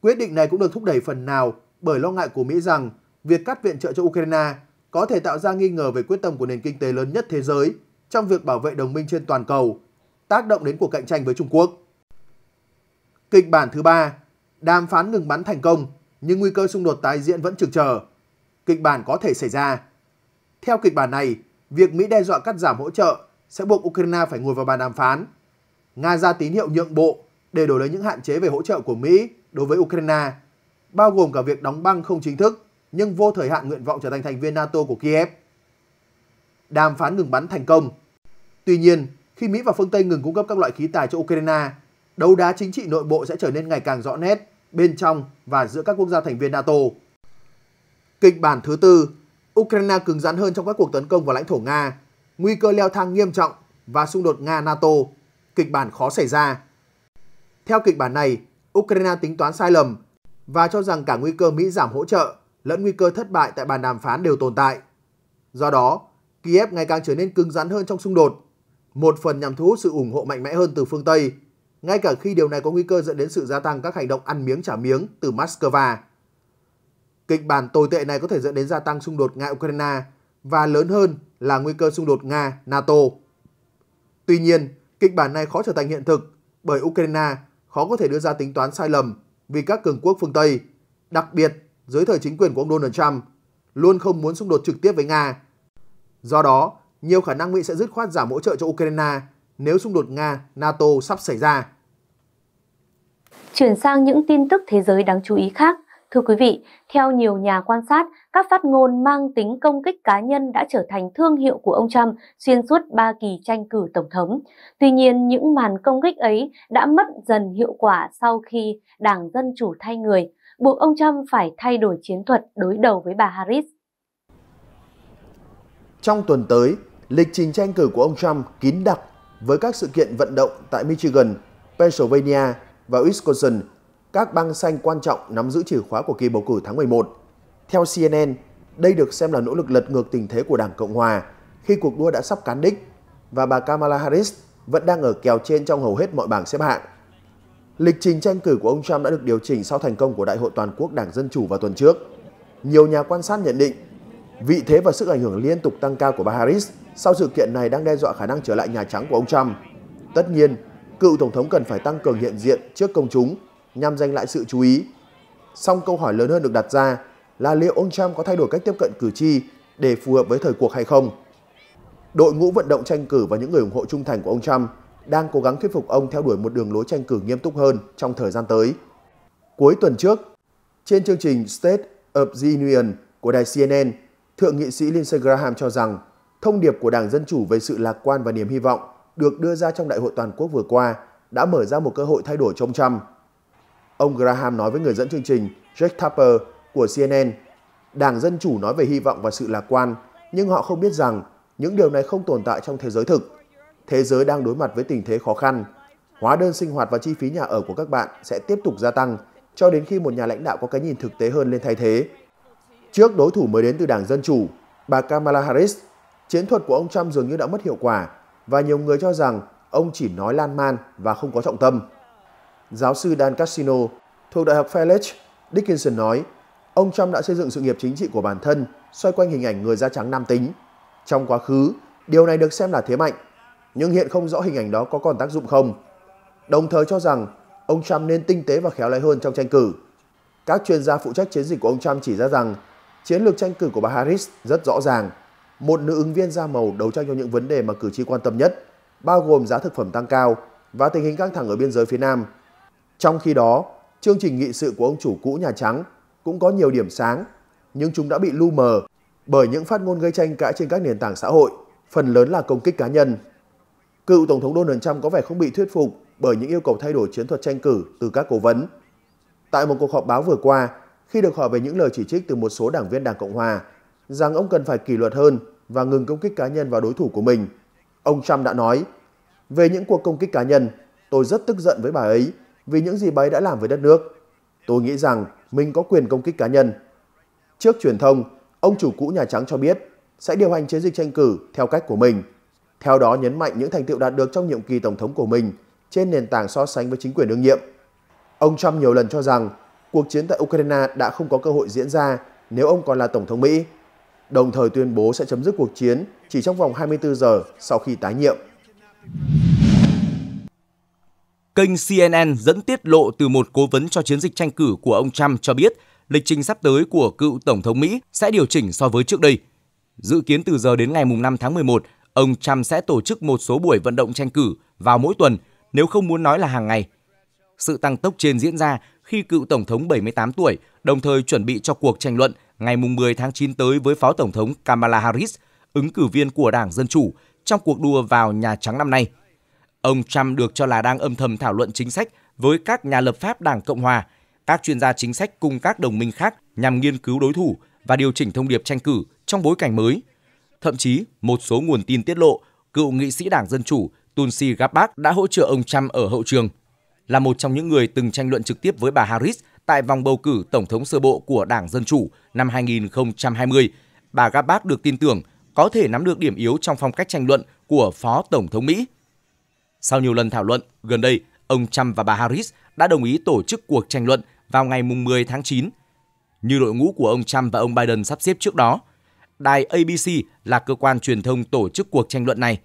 Quyết định này cũng được thúc đẩy phần nào bởi lo ngại của Mỹ rằng việc cắt viện trợ cho Ukraine có thể tạo ra nghi ngờ về quyết tâm của nền kinh tế lớn nhất thế giới trong việc bảo vệ đồng minh trên toàn cầu, tác động đến cuộc cạnh tranh với Trung Quốc. Kịch bản thứ ba, đàm phán ngừng bắn thành công nhưng nguy cơ xung đột tái diễn vẫn trực chờ. Kịch bản có thể xảy ra. Theo kịch bản này, việc Mỹ đe dọa cắt giảm hỗ trợ sẽ buộc Ukraine phải ngồi vào bàn đàm phán. Nga ra tín hiệu nhượng bộ để đổi lấy những hạn chế về hỗ trợ của Mỹ đối với Ukraine, bao gồm cả việc đóng băng không chính thức nhưng vô thời hạn nguyện vọng trở thành thành viên NATO của Kiev. Đàm phán ngừng bắn thành công. Tuy nhiên, khi Mỹ và phương Tây ngừng cung cấp các loại khí tài cho Ukraine, đấu đá chính trị nội bộ sẽ trở nên ngày càng rõ nét bên trong và giữa các quốc gia thành viên NATO. Kịch bản thứ tư Ukraine cứng rắn hơn trong các cuộc tấn công vào lãnh thổ Nga, nguy cơ leo thang nghiêm trọng và xung đột Nga-NATO, kịch bản khó xảy ra. Theo kịch bản này, Ukraine tính toán sai lầm và cho rằng cả nguy cơ Mỹ giảm hỗ trợ lẫn nguy cơ thất bại tại bàn đàm phán đều tồn tại. Do đó, Kiev ngày càng trở nên cứng rắn hơn trong xung đột, một phần nhằm thu hút sự ủng hộ mạnh mẽ hơn từ phương Tây, ngay cả khi điều này có nguy cơ dẫn đến sự gia tăng các hành động ăn miếng trả miếng từ Moscow. Kịch bản tồi tệ này có thể dẫn đến gia tăng xung đột Nga-Ukraine và lớn hơn là nguy cơ xung đột Nga-NATO. Tuy nhiên, kịch bản này khó trở thành hiện thực bởi Ukraine khó có thể đưa ra tính toán sai lầm vì các cường quốc phương Tây, đặc biệt dưới thời chính quyền của ông Donald Trump, luôn không muốn xung đột trực tiếp với Nga. Do đó, nhiều khả năng Mỹ sẽ dứt khoát giảm hỗ trợ cho Ukraine nếu xung đột Nga-NATO sắp xảy ra. Chuyển sang những tin tức thế giới đáng chú ý khác. Thưa quý vị, theo nhiều nhà quan sát, các phát ngôn mang tính công kích cá nhân đã trở thành thương hiệu của ông Trump xuyên suốt 3 kỳ tranh cử tổng thống. Tuy nhiên, những màn công kích ấy đã mất dần hiệu quả sau khi Đảng Dân Chủ thay người, buộc ông Trump phải thay đổi chiến thuật đối đầu với bà Harris. Trong tuần tới, lịch trình tranh cử của ông Trump kín đặc với các sự kiện vận động tại Michigan, Pennsylvania và Wisconsin – các bang xanh quan trọng nắm giữ chìa khóa của kỳ bầu cử tháng 11. Theo CNN, đây được xem là nỗ lực lật ngược tình thế của Đảng Cộng Hòa khi cuộc đua đã sắp cán đích và bà Kamala Harris vẫn đang ở kèo trên trong hầu hết mọi bảng xếp hạng. Lịch trình tranh cử của ông Trump đã được điều chỉnh sau thành công của Đại hội Toàn quốc Đảng Dân Chủ vào tuần trước. Nhiều nhà quan sát nhận định, vị thế và sức ảnh hưởng liên tục tăng cao của bà Harris sau sự kiện này đang đe dọa khả năng trở lại Nhà Trắng của ông Trump. Tất nhiên, cựu Tổng thống cần phải tăng cường hiện diện trước công chúng nhằm giành lại sự chú ý. Song câu hỏi lớn hơn được đặt ra là liệu ông Trump có thay đổi cách tiếp cận cử tri để phù hợp với thời cuộc hay không? Đội ngũ vận động tranh cử và những người ủng hộ trung thành của ông Trump đang cố gắng thuyết phục ông theo đuổi một đường lối tranh cử nghiêm túc hơn trong thời gian tới. Cuối tuần trước, trên chương trình State of the Union của đài CNN, Thượng nghị sĩ Lindsey Graham cho rằng thông điệp của Đảng Dân Chủ về sự lạc quan và niềm hy vọng được đưa ra trong Đại hội Toàn quốc vừa qua đã mở ra một cơ hội thay đổi trong Trump. Ông Graham nói với người dẫn chương trình Jake Tapper của CNN, Đảng Dân Chủ nói về hy vọng và sự lạc quan, nhưng họ không biết rằng những điều này không tồn tại trong thế giới thực. Thế giới đang đối mặt với tình thế khó khăn. Hóa đơn sinh hoạt và chi phí nhà ở của các bạn sẽ tiếp tục gia tăng cho đến khi một nhà lãnh đạo có cái nhìn thực tế hơn lên thay thế. Trước đối thủ mới đến từ Đảng Dân Chủ, bà Kamala Harris, chiến thuật của ông Trump dường như đã mất hiệu quả và nhiều người cho rằng ông chỉ nói lan man và không có trọng tâm giáo sư Dan Casino thuộc Đại học Fletch, Dickinson nói, ông Trump đã xây dựng sự nghiệp chính trị của bản thân xoay quanh hình ảnh người da trắng nam tính. Trong quá khứ, điều này được xem là thế mạnh, nhưng hiện không rõ hình ảnh đó có còn tác dụng không. Đồng thời cho rằng ông Trump nên tinh tế và khéo léo hơn trong tranh cử. Các chuyên gia phụ trách chiến dịch của ông Trump chỉ ra rằng chiến lược tranh cử của bà Harris rất rõ ràng. Một nữ ứng viên da màu đấu tranh cho những vấn đề mà cử tri quan tâm nhất, bao gồm giá thực phẩm tăng cao và tình hình căng thẳng ở biên giới phía Nam. Trong khi đó, chương trình nghị sự của ông chủ cũ Nhà Trắng cũng có nhiều điểm sáng, nhưng chúng đã bị lu mờ bởi những phát ngôn gây tranh cãi trên các nền tảng xã hội, phần lớn là công kích cá nhân. Cựu Tổng thống Donald Trump có vẻ không bị thuyết phục bởi những yêu cầu thay đổi chiến thuật tranh cử từ các cố vấn. Tại một cuộc họp báo vừa qua, khi được hỏi về những lời chỉ trích từ một số đảng viên Đảng Cộng Hòa rằng ông cần phải kỷ luật hơn và ngừng công kích cá nhân vào đối thủ của mình, ông Trump đã nói, về những cuộc công kích cá nhân, tôi rất tức giận với bà ấy vì những gì bà đã làm với đất nước. Tôi nghĩ rằng mình có quyền công kích cá nhân. Trước truyền thông, ông chủ cũ Nhà Trắng cho biết sẽ điều hành chiến dịch tranh cử theo cách của mình. Theo đó nhấn mạnh những thành tiệu đạt được trong nhiệm kỳ tổng thống của mình trên nền tảng so sánh với chính quyền đương nhiệm. Ông Trump nhiều lần cho rằng cuộc chiến tại Ukraine đã không có cơ hội diễn ra nếu ông còn là tổng thống Mỹ, đồng thời tuyên bố sẽ chấm dứt cuộc chiến chỉ trong vòng 24 giờ sau khi tái nhiệm. Kênh CNN dẫn tiết lộ từ một cố vấn cho chiến dịch tranh cử của ông Trump cho biết lịch trình sắp tới của cựu Tổng thống Mỹ sẽ điều chỉnh so với trước đây. Dự kiến từ giờ đến ngày 5 tháng 11, ông Trump sẽ tổ chức một số buổi vận động tranh cử vào mỗi tuần, nếu không muốn nói là hàng ngày. Sự tăng tốc trên diễn ra khi cựu Tổng thống 78 tuổi đồng thời chuẩn bị cho cuộc tranh luận ngày 10 tháng 9 tới với Phó Tổng thống Kamala Harris, ứng cử viên của Đảng Dân Chủ, trong cuộc đua vào Nhà Trắng năm nay – Ông Trump được cho là đang âm thầm thảo luận chính sách với các nhà lập pháp Đảng Cộng hòa, các chuyên gia chính sách cùng các đồng minh khác nhằm nghiên cứu đối thủ và điều chỉnh thông điệp tranh cử trong bối cảnh mới. Thậm chí, một số nguồn tin tiết lộ cựu nghị sĩ Đảng Dân Chủ Tulsi Gabbard đã hỗ trợ ông Trump ở hậu trường. Là một trong những người từng tranh luận trực tiếp với bà Harris tại vòng bầu cử Tổng thống sơ bộ của Đảng Dân Chủ năm 2020, bà Gabbard được tin tưởng có thể nắm được điểm yếu trong phong cách tranh luận của Phó Tổng thống Mỹ sau nhiều lần thảo luận, gần đây, ông Trump và bà Harris đã đồng ý tổ chức cuộc tranh luận vào ngày 10 tháng 9, như đội ngũ của ông Trump và ông Biden sắp xếp trước đó. Đài ABC là cơ quan truyền thông tổ chức cuộc tranh luận này.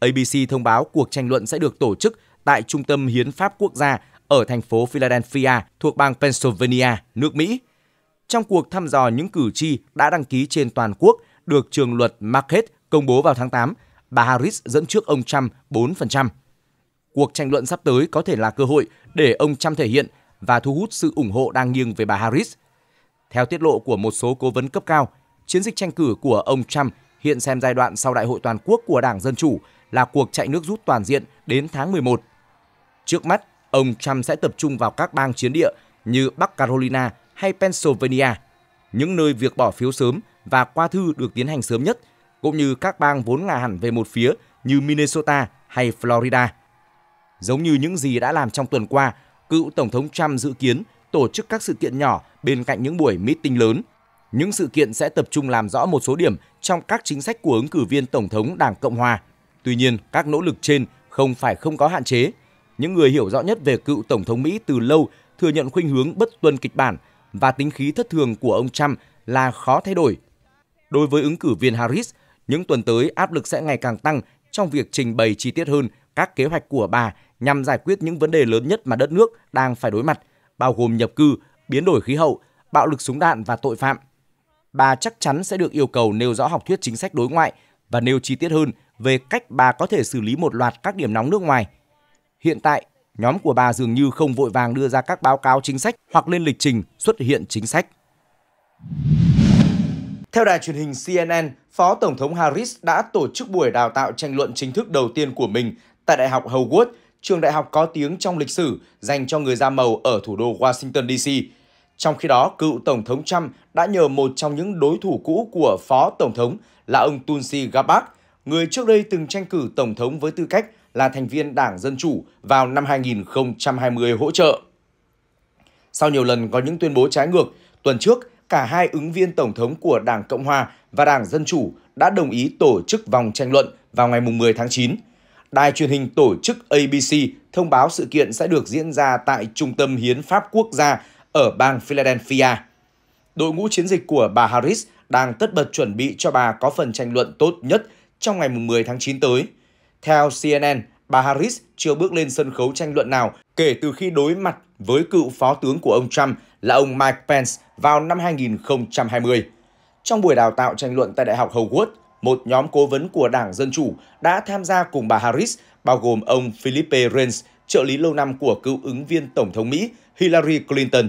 ABC thông báo cuộc tranh luận sẽ được tổ chức tại Trung tâm Hiến pháp Quốc gia ở thành phố Philadelphia thuộc bang Pennsylvania, nước Mỹ. Trong cuộc thăm dò những cử tri đã đăng ký trên toàn quốc được trường luật Market công bố vào tháng 8, bà Harris dẫn trước ông Trump 4% cuộc tranh luận sắp tới có thể là cơ hội để ông Trump thể hiện và thu hút sự ủng hộ đang nghiêng về bà Harris. Theo tiết lộ của một số cố vấn cấp cao, chiến dịch tranh cử của ông Trump hiện xem giai đoạn sau đại hội toàn quốc của Đảng Dân Chủ là cuộc chạy nước rút toàn diện đến tháng 11. Trước mắt, ông Trump sẽ tập trung vào các bang chiến địa như Bắc Carolina hay Pennsylvania, những nơi việc bỏ phiếu sớm và qua thư được tiến hành sớm nhất, cũng như các bang vốn ngả hẳn về một phía như Minnesota hay Florida. Giống như những gì đã làm trong tuần qua, cựu Tổng thống Trump dự kiến tổ chức các sự kiện nhỏ bên cạnh những buổi meeting lớn. Những sự kiện sẽ tập trung làm rõ một số điểm trong các chính sách của ứng cử viên Tổng thống Đảng Cộng Hòa. Tuy nhiên, các nỗ lực trên không phải không có hạn chế. Những người hiểu rõ nhất về cựu Tổng thống Mỹ từ lâu thừa nhận khuynh hướng bất tuân kịch bản và tính khí thất thường của ông Trump là khó thay đổi. Đối với ứng cử viên Harris, những tuần tới áp lực sẽ ngày càng tăng trong việc trình bày chi tiết hơn các kế hoạch của bà nhằm giải quyết những vấn đề lớn nhất mà đất nước đang phải đối mặt, bao gồm nhập cư, biến đổi khí hậu, bạo lực súng đạn và tội phạm. Bà chắc chắn sẽ được yêu cầu nêu rõ học thuyết chính sách đối ngoại và nêu chi tiết hơn về cách bà có thể xử lý một loạt các điểm nóng nước ngoài. Hiện tại, nhóm của bà dường như không vội vàng đưa ra các báo cáo chính sách hoặc lên lịch trình xuất hiện chính sách. Theo đài truyền hình CNN, Phó Tổng thống Harris đã tổ chức buổi đào tạo tranh luận chính thức đầu tiên của mình tại Đại học Howard trường đại học có tiếng trong lịch sử dành cho người da màu ở thủ đô Washington DC. Trong khi đó, cựu Tổng thống Trump đã nhờ một trong những đối thủ cũ của Phó Tổng thống là ông Tulsi Gabbard, người trước đây từng tranh cử Tổng thống với tư cách là thành viên Đảng Dân Chủ vào năm 2020 hỗ trợ. Sau nhiều lần có những tuyên bố trái ngược, tuần trước, cả hai ứng viên Tổng thống của Đảng Cộng Hòa và Đảng Dân Chủ đã đồng ý tổ chức vòng tranh luận vào ngày 10 tháng 9 đài truyền hình tổ chức ABC thông báo sự kiện sẽ được diễn ra tại Trung tâm Hiến pháp Quốc gia ở bang Philadelphia. Đội ngũ chiến dịch của bà Harris đang tất bật chuẩn bị cho bà có phần tranh luận tốt nhất trong ngày 10 tháng 9 tới. Theo CNN, bà Harris chưa bước lên sân khấu tranh luận nào kể từ khi đối mặt với cựu phó tướng của ông Trump là ông Mike Pence vào năm 2020. Trong buổi đào tạo tranh luận tại Đại học Howard, một nhóm cố vấn của Đảng Dân Chủ đã tham gia cùng bà Harris, bao gồm ông Philippe Reyes, trợ lý lâu năm của cựu ứng viên Tổng thống Mỹ Hillary Clinton.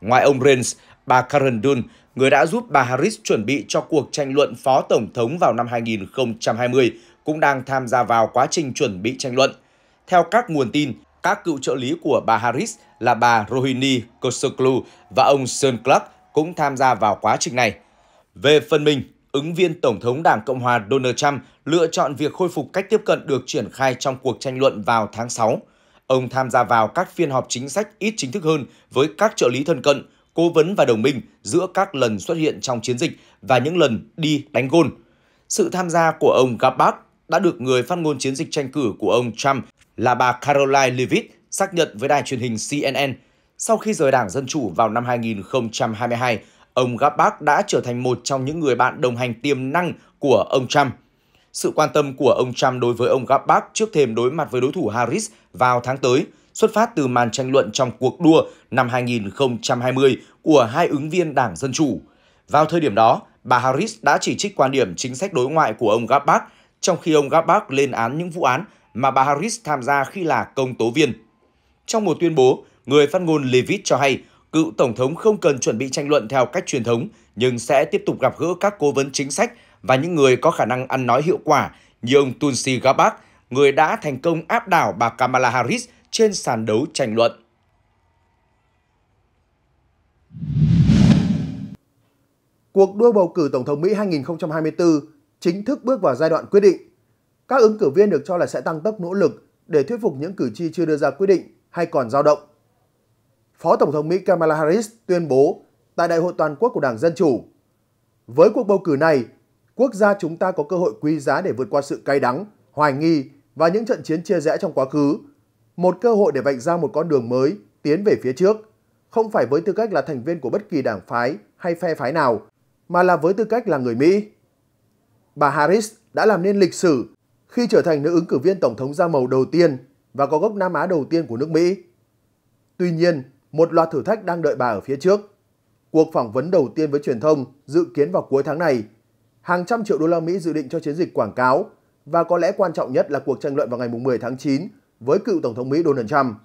Ngoài ông Reyes, bà Karen Dunn, người đã giúp bà Harris chuẩn bị cho cuộc tranh luận phó tổng thống vào năm 2020, cũng đang tham gia vào quá trình chuẩn bị tranh luận. Theo các nguồn tin, các cựu trợ lý của bà Harris là bà Rohini Kosoglu và ông Sean Clark cũng tham gia vào quá trình này. Về phần mình, ứng viên Tổng thống Đảng Cộng hòa Donald Trump lựa chọn việc khôi phục cách tiếp cận được triển khai trong cuộc tranh luận vào tháng 6. Ông tham gia vào các phiên họp chính sách ít chính thức hơn với các trợ lý thân cận, cố vấn và đồng minh giữa các lần xuất hiện trong chiến dịch và những lần đi đánh gôn. Sự tham gia của ông Gabbard đã được người phát ngôn chiến dịch tranh cử của ông Trump là bà Caroline Levitt, xác nhận với đài truyền hình CNN. Sau khi rời Đảng Dân Chủ vào năm 2022, ông Gabbard đã trở thành một trong những người bạn đồng hành tiềm năng của ông Trump. Sự quan tâm của ông Trump đối với ông Gabbard trước thềm đối mặt với đối thủ Harris vào tháng tới xuất phát từ màn tranh luận trong cuộc đua năm 2020 của hai ứng viên Đảng Dân Chủ. Vào thời điểm đó, bà Harris đã chỉ trích quan điểm chính sách đối ngoại của ông Gabbard, trong khi ông Gabbard lên án những vụ án mà bà Harris tham gia khi là công tố viên. Trong một tuyên bố, người phát ngôn Levitt cho hay cựu Tổng thống không cần chuẩn bị tranh luận theo cách truyền thống, nhưng sẽ tiếp tục gặp gỡ các cố vấn chính sách và những người có khả năng ăn nói hiệu quả như ông Tulsi Gabbard, người đã thành công áp đảo bà Kamala Harris trên sàn đấu tranh luận. Cuộc đua bầu cử Tổng thống Mỹ 2024 chính thức bước vào giai đoạn quyết định. Các ứng cử viên được cho là sẽ tăng tốc nỗ lực để thuyết phục những cử tri chưa đưa ra quyết định hay còn dao động. Phó Tổng thống Mỹ Kamala Harris tuyên bố tại Đại hội Toàn quốc của Đảng Dân Chủ. Với cuộc bầu cử này, quốc gia chúng ta có cơ hội quý giá để vượt qua sự cay đắng, hoài nghi và những trận chiến chia rẽ trong quá khứ. Một cơ hội để vạch ra một con đường mới, tiến về phía trước, không phải với tư cách là thành viên của bất kỳ đảng phái hay phe phái nào, mà là với tư cách là người Mỹ. Bà Harris đã làm nên lịch sử khi trở thành nữ ứng cử viên tổng thống da màu đầu tiên và có gốc Nam Á đầu tiên của nước Mỹ. Tuy nhiên, một loạt thử thách đang đợi bà ở phía trước. Cuộc phỏng vấn đầu tiên với truyền thông dự kiến vào cuối tháng này. Hàng trăm triệu đô la Mỹ dự định cho chiến dịch quảng cáo và có lẽ quan trọng nhất là cuộc tranh luận vào ngày 10 tháng 9 với cựu Tổng thống Mỹ Donald Trump.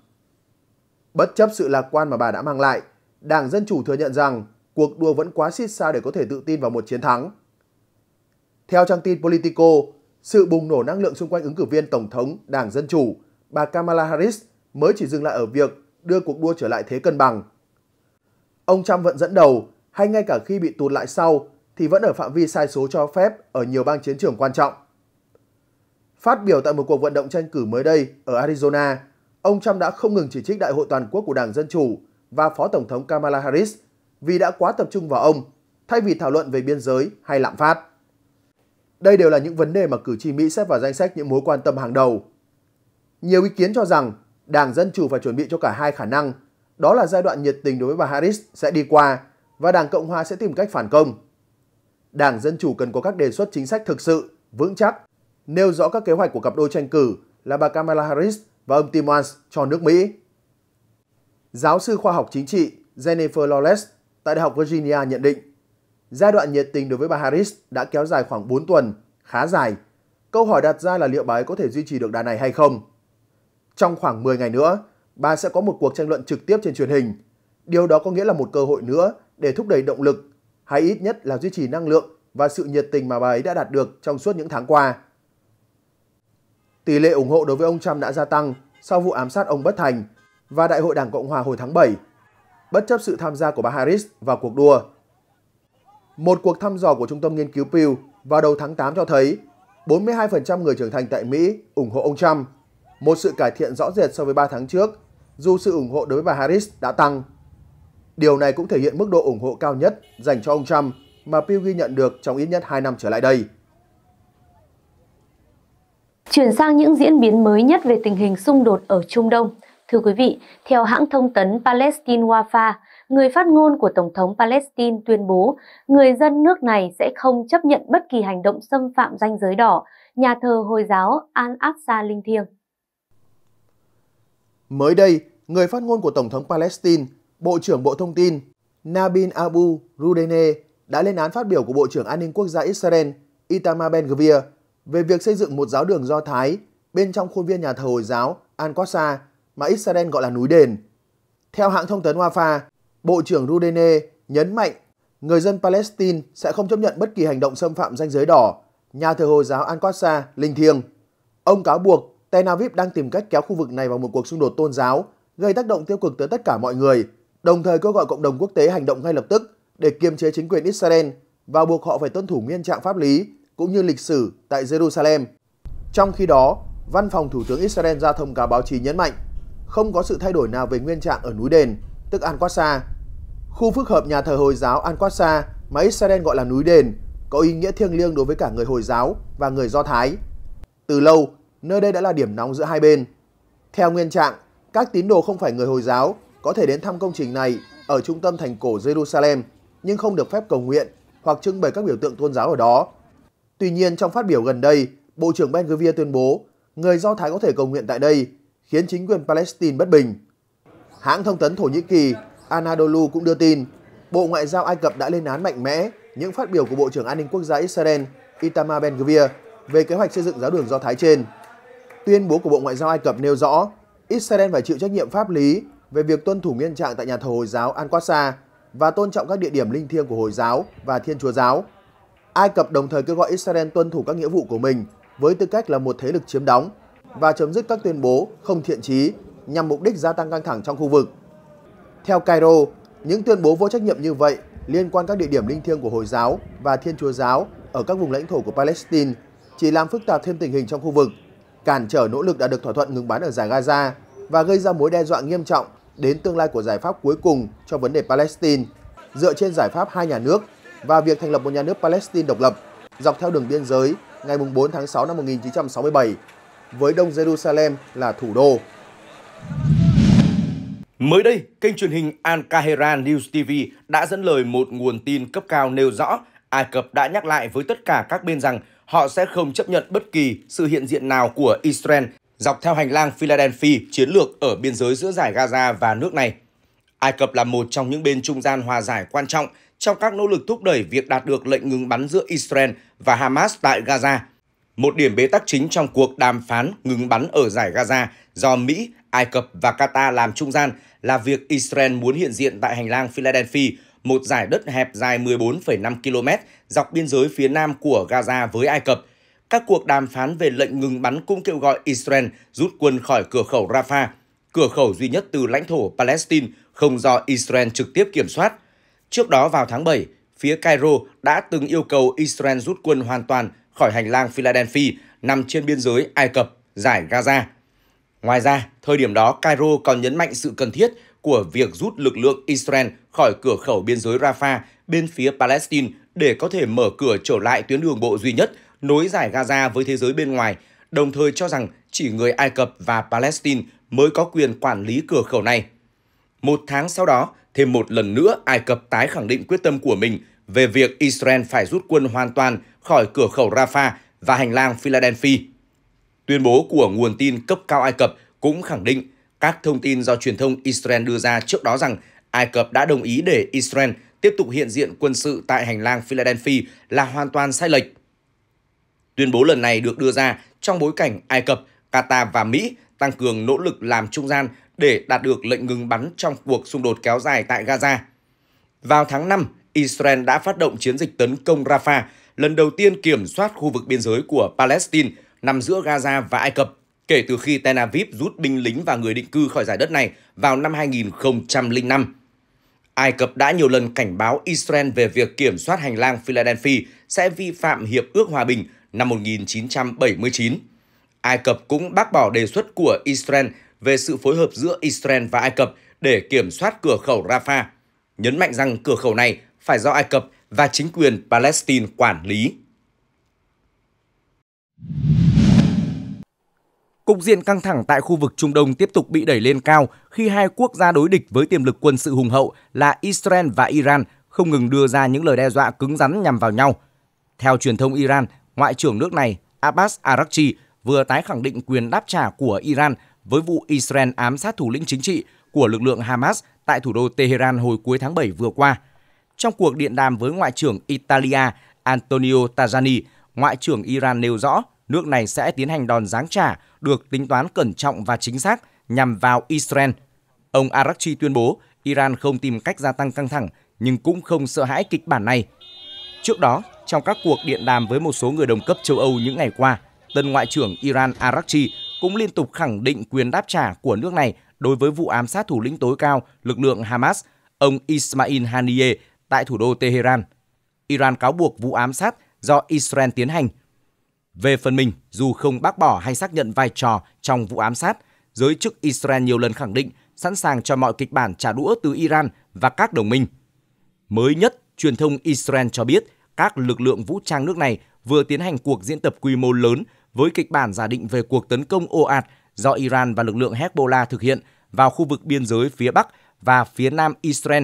Bất chấp sự lạc quan mà bà đã mang lại, Đảng Dân Chủ thừa nhận rằng cuộc đua vẫn quá xít xa để có thể tự tin vào một chiến thắng. Theo trang tin Politico, sự bùng nổ năng lượng xung quanh ứng cử viên Tổng thống Đảng Dân Chủ, bà Kamala Harris mới chỉ dừng lại ở việc đưa cuộc đua trở lại thế cân bằng. Ông Trump vẫn dẫn đầu, hay ngay cả khi bị tụt lại sau thì vẫn ở phạm vi sai số cho phép ở nhiều bang chiến trường quan trọng. Phát biểu tại một cuộc vận động tranh cử mới đây ở Arizona, ông Trump đã không ngừng chỉ trích Đại hội Toàn quốc của Đảng Dân Chủ và Phó Tổng thống Kamala Harris vì đã quá tập trung vào ông, thay vì thảo luận về biên giới hay lạm phát. Đây đều là những vấn đề mà cử tri Mỹ xếp vào danh sách những mối quan tâm hàng đầu. Nhiều ý kiến cho rằng Đảng Dân Chủ phải chuẩn bị cho cả hai khả năng. Đó là giai đoạn nhiệt tình đối với bà Harris sẽ đi qua và Đảng Cộng Hòa sẽ tìm cách phản công. Đảng Dân Chủ cần có các đề xuất chính sách thực sự, vững chắc, nêu rõ các kế hoạch của cặp đôi tranh cử là bà Kamala Harris và ông Tim Walz cho nước Mỹ. Giáo sư khoa học chính trị Jennifer Lawless tại Đại học Virginia nhận định, giai đoạn nhiệt tình đối với bà Harris đã kéo dài khoảng 4 tuần, khá dài. Câu hỏi đặt ra là liệu bà ấy có thể duy trì được đà này hay không? Trong khoảng 10 ngày nữa, bà sẽ có một cuộc tranh luận trực tiếp trên truyền hình. Điều đó có nghĩa là một cơ hội nữa để thúc đẩy động lực, hay ít nhất là duy trì năng lượng và sự nhiệt tình mà bà ấy đã đạt được trong suốt những tháng qua. Tỷ lệ ủng hộ đối với ông Trump đã gia tăng sau vụ ám sát ông bất thành và Đại hội Đảng Cộng Hòa hồi tháng 7, bất chấp sự tham gia của bà Harris vào cuộc đua. Một cuộc thăm dò của Trung tâm Nghiên cứu Pew vào đầu tháng 8 cho thấy 42% người trưởng thành tại Mỹ ủng hộ ông Trump một sự cải thiện rõ rệt so với 3 tháng trước, dù sự ủng hộ đối với bà Harris đã tăng. Điều này cũng thể hiện mức độ ủng hộ cao nhất dành cho ông Trump mà Pew ghi nhận được trong ít nhất 2 năm trở lại đây. Chuyển sang những diễn biến mới nhất về tình hình xung đột ở Trung Đông. Thưa quý vị, theo hãng thông tấn Palestine Wafa, người phát ngôn của Tổng thống Palestine tuyên bố người dân nước này sẽ không chấp nhận bất kỳ hành động xâm phạm ranh giới đỏ, nhà thờ Hồi giáo Al-Aqsa linh thiêng. Mới đây, người phát ngôn của Tổng thống Palestine, Bộ trưởng Bộ Thông tin Nabin Abu Rudene đã lên án phát biểu của Bộ trưởng An ninh Quốc gia Israel Itamar Ben-Gvir về việc xây dựng một giáo đường Do Thái bên trong khuôn viên nhà thờ Hồi giáo Al-Aqsa mà Israel gọi là núi đền. Theo hãng thông tấn Wafa, Bộ trưởng Rudene nhấn mạnh người dân Palestine sẽ không chấp nhận bất kỳ hành động xâm phạm danh giới đỏ, nhà thờ Hồi giáo Al-Aqsa linh thiêng. Ông cáo buộc Tena Aviv đang tìm cách kéo khu vực này vào một cuộc xung đột tôn giáo, gây tác động tiêu cực tới tất cả mọi người, đồng thời kêu gọi cộng đồng quốc tế hành động ngay lập tức để kiềm chế chính quyền Israel và buộc họ phải tuân thủ nguyên trạng pháp lý cũng như lịch sử tại Jerusalem. Trong khi đó, Văn phòng Thủ tướng Israel ra thông cáo báo chí nhấn mạnh không có sự thay đổi nào về nguyên trạng ở núi đền, tức Al-Aqsa. Khu phức hợp nhà thờ Hồi giáo Al-Aqsa mà Israel gọi là núi đền có ý nghĩa thiêng liêng đối với cả người Hồi giáo và người Do Thái. Từ lâu, nơi đây đã là điểm nóng giữa hai bên. Theo nguyên trạng, các tín đồ không phải người Hồi giáo có thể đến thăm công trình này ở trung tâm thành cổ Jerusalem nhưng không được phép cầu nguyện hoặc trưng bày các biểu tượng tôn giáo ở đó. Tuy nhiên trong phát biểu gần đây, Bộ trưởng Ben Gvir tuyên bố người Do Thái có thể cầu nguyện tại đây, khiến chính quyền Palestine bất bình. Hãng thông tấn Thổ Nhĩ Kỳ Anadolu cũng đưa tin Bộ Ngoại giao Ai Cập đã lên án mạnh mẽ những phát biểu của Bộ trưởng An ninh Quốc gia Israel Itamar Ben Gvir về kế hoạch xây dựng giáo đường Do Thái trên. Tuyên bố của Bộ Ngoại giao Ai Cập nêu rõ, Israel phải chịu trách nhiệm pháp lý về việc tuân thủ nguyên trạng tại nhà thờ Hồi giáo Al-Aqsa và tôn trọng các địa điểm linh thiêng của Hồi giáo và Thiên Chúa giáo. Ai Cập đồng thời kêu gọi Israel tuân thủ các nghĩa vụ của mình với tư cách là một thế lực chiếm đóng và chấm dứt các tuyên bố không thiện trí nhằm mục đích gia tăng căng thẳng trong khu vực. Theo Cairo, những tuyên bố vô trách nhiệm như vậy liên quan các địa điểm linh thiêng của Hồi giáo và Thiên Chúa giáo ở các vùng lãnh thổ của Palestine chỉ làm phức tạp thêm tình hình trong khu vực cản trở nỗ lực đã được thỏa thuận ngừng bắn ở giải Gaza và gây ra mối đe dọa nghiêm trọng đến tương lai của giải pháp cuối cùng cho vấn đề Palestine dựa trên giải pháp hai nhà nước và việc thành lập một nhà nước Palestine độc lập dọc theo đường biên giới ngày 4 tháng 6 năm 1967 với Đông Jerusalem là thủ đô. Mới đây, kênh truyền hình Al-Qahera News TV đã dẫn lời một nguồn tin cấp cao nêu rõ Ai Cập đã nhắc lại với tất cả các bên rằng họ sẽ không chấp nhận bất kỳ sự hiện diện nào của Israel dọc theo hành lang Philadelphia chiến lược ở biên giới giữa giải Gaza và nước này. Ai Cập là một trong những bên trung gian hòa giải quan trọng trong các nỗ lực thúc đẩy việc đạt được lệnh ngừng bắn giữa Israel và Hamas tại Gaza, một điểm bế tắc chính trong cuộc đàm phán ngừng bắn ở giải Gaza do Mỹ, Ai Cập và Qatar làm trung gian là việc Israel muốn hiện diện tại hành lang Philadelphia một giải đất hẹp dài 14,5 km dọc biên giới phía nam của Gaza với Ai Cập. Các cuộc đàm phán về lệnh ngừng bắn cũng kêu gọi Israel rút quân khỏi cửa khẩu Rafah, cửa khẩu duy nhất từ lãnh thổ Palestine không do Israel trực tiếp kiểm soát. Trước đó vào tháng 7, phía Cairo đã từng yêu cầu Israel rút quân hoàn toàn khỏi hành lang Philadelphia nằm trên biên giới Ai Cập, giải Gaza. Ngoài ra, thời điểm đó Cairo còn nhấn mạnh sự cần thiết của việc rút lực lượng Israel khỏi cửa khẩu biên giới Rafah bên phía Palestine để có thể mở cửa trở lại tuyến đường bộ duy nhất nối giải Gaza với thế giới bên ngoài, đồng thời cho rằng chỉ người Ai Cập và Palestine mới có quyền quản lý cửa khẩu này. Một tháng sau đó, thêm một lần nữa Ai Cập tái khẳng định quyết tâm của mình về việc Israel phải rút quân hoàn toàn khỏi cửa khẩu Rafah và hành lang Philadelphia. Tuyên bố của nguồn tin cấp cao Ai Cập cũng khẳng định các thông tin do truyền thông Israel đưa ra trước đó rằng Ai Cập đã đồng ý để Israel tiếp tục hiện diện quân sự tại hành lang Philadelphia là hoàn toàn sai lệch. Tuyên bố lần này được đưa ra trong bối cảnh Ai Cập, Qatar và Mỹ tăng cường nỗ lực làm trung gian để đạt được lệnh ngừng bắn trong cuộc xung đột kéo dài tại Gaza. Vào tháng 5, Israel đã phát động chiến dịch tấn công Rafah, lần đầu tiên kiểm soát khu vực biên giới của Palestine nằm giữa Gaza và Ai Cập kể từ khi Tel Aviv rút binh lính và người định cư khỏi giải đất này vào năm 2005. Ai Cập đã nhiều lần cảnh báo Israel về việc kiểm soát hành lang Philadelphia sẽ vi phạm Hiệp ước Hòa bình năm 1979. Ai Cập cũng bác bỏ đề xuất của Israel về sự phối hợp giữa Israel và Ai Cập để kiểm soát cửa khẩu Rafah, nhấn mạnh rằng cửa khẩu này phải do Ai Cập và chính quyền Palestine quản lý. Cục diện căng thẳng tại khu vực Trung Đông tiếp tục bị đẩy lên cao khi hai quốc gia đối địch với tiềm lực quân sự hùng hậu là Israel và Iran không ngừng đưa ra những lời đe dọa cứng rắn nhằm vào nhau. Theo truyền thông Iran, Ngoại trưởng nước này Abbas Araghchi vừa tái khẳng định quyền đáp trả của Iran với vụ Israel ám sát thủ lĩnh chính trị của lực lượng Hamas tại thủ đô Tehran hồi cuối tháng 7 vừa qua. Trong cuộc điện đàm với Ngoại trưởng Italia Antonio Tajani, Ngoại trưởng Iran nêu rõ nước này sẽ tiến hành đòn giáng trả được tính toán cẩn trọng và chính xác nhằm vào Israel. Ông Arakchi tuyên bố Iran không tìm cách gia tăng căng thẳng nhưng cũng không sợ hãi kịch bản này. Trước đó, trong các cuộc điện đàm với một số người đồng cấp châu Âu những ngày qua, tân ngoại trưởng Iran Arakchi cũng liên tục khẳng định quyền đáp trả của nước này đối với vụ ám sát thủ lĩnh tối cao lực lượng Hamas, ông Ismail Haniyeh tại thủ đô Tehran. Iran cáo buộc vụ ám sát do Israel tiến hành – về phần mình, dù không bác bỏ hay xác nhận vai trò trong vụ ám sát, giới chức Israel nhiều lần khẳng định sẵn sàng cho mọi kịch bản trả đũa từ Iran và các đồng minh. Mới nhất, truyền thông Israel cho biết các lực lượng vũ trang nước này vừa tiến hành cuộc diễn tập quy mô lớn với kịch bản giả định về cuộc tấn công ồ ạt do Iran và lực lượng Hezbollah thực hiện vào khu vực biên giới phía Bắc và phía Nam Israel.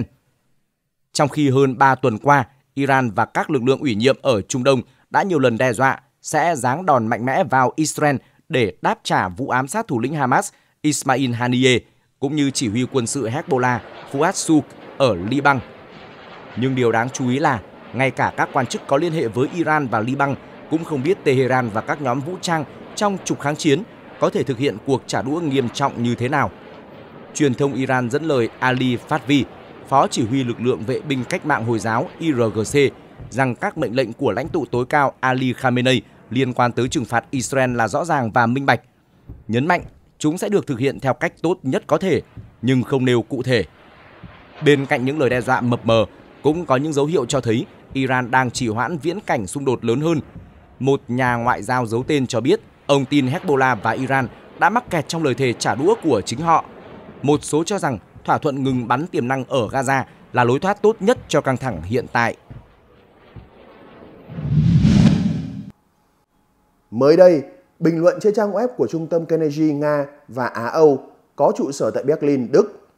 Trong khi hơn 3 tuần qua, Iran và các lực lượng ủy nhiệm ở Trung Đông đã nhiều lần đe dọa sẽ giáng đòn mạnh mẽ vào Israel để đáp trả vụ ám sát thủ lĩnh Hamas Ismail Haniyeh cũng như chỉ huy quân sự Hezbollah Fuad Suk ở Liban. Nhưng điều đáng chú ý là ngay cả các quan chức có liên hệ với Iran và Liban cũng không biết Tehran và các nhóm vũ trang trong trục kháng chiến có thể thực hiện cuộc trả đũa nghiêm trọng như thế nào. Truyền thông Iran dẫn lời Ali Fatvi, phó chỉ huy lực lượng vệ binh cách mạng Hồi giáo IRGC rằng các mệnh lệnh của lãnh tụ tối cao Ali Khamenei liên quan tới trừng phạt Israel là rõ ràng và minh bạch. Nhấn mạnh chúng sẽ được thực hiện theo cách tốt nhất có thể nhưng không nêu cụ thể. Bên cạnh những lời đe dọa mập mờ cũng có những dấu hiệu cho thấy Iran đang trì hoãn viễn cảnh xung đột lớn hơn. Một nhà ngoại giao giấu tên cho biết ông tin Hezbollah và Iran đã mắc kẹt trong lời thề trả đũa của chính họ. Một số cho rằng thỏa thuận ngừng bắn tiềm năng ở Gaza là lối thoát tốt nhất cho căng thẳng hiện tại. Mới đây, bình luận trên trang web của Trung tâm Carnegie Nga và Á-Âu có trụ sở tại Berlin, Đức,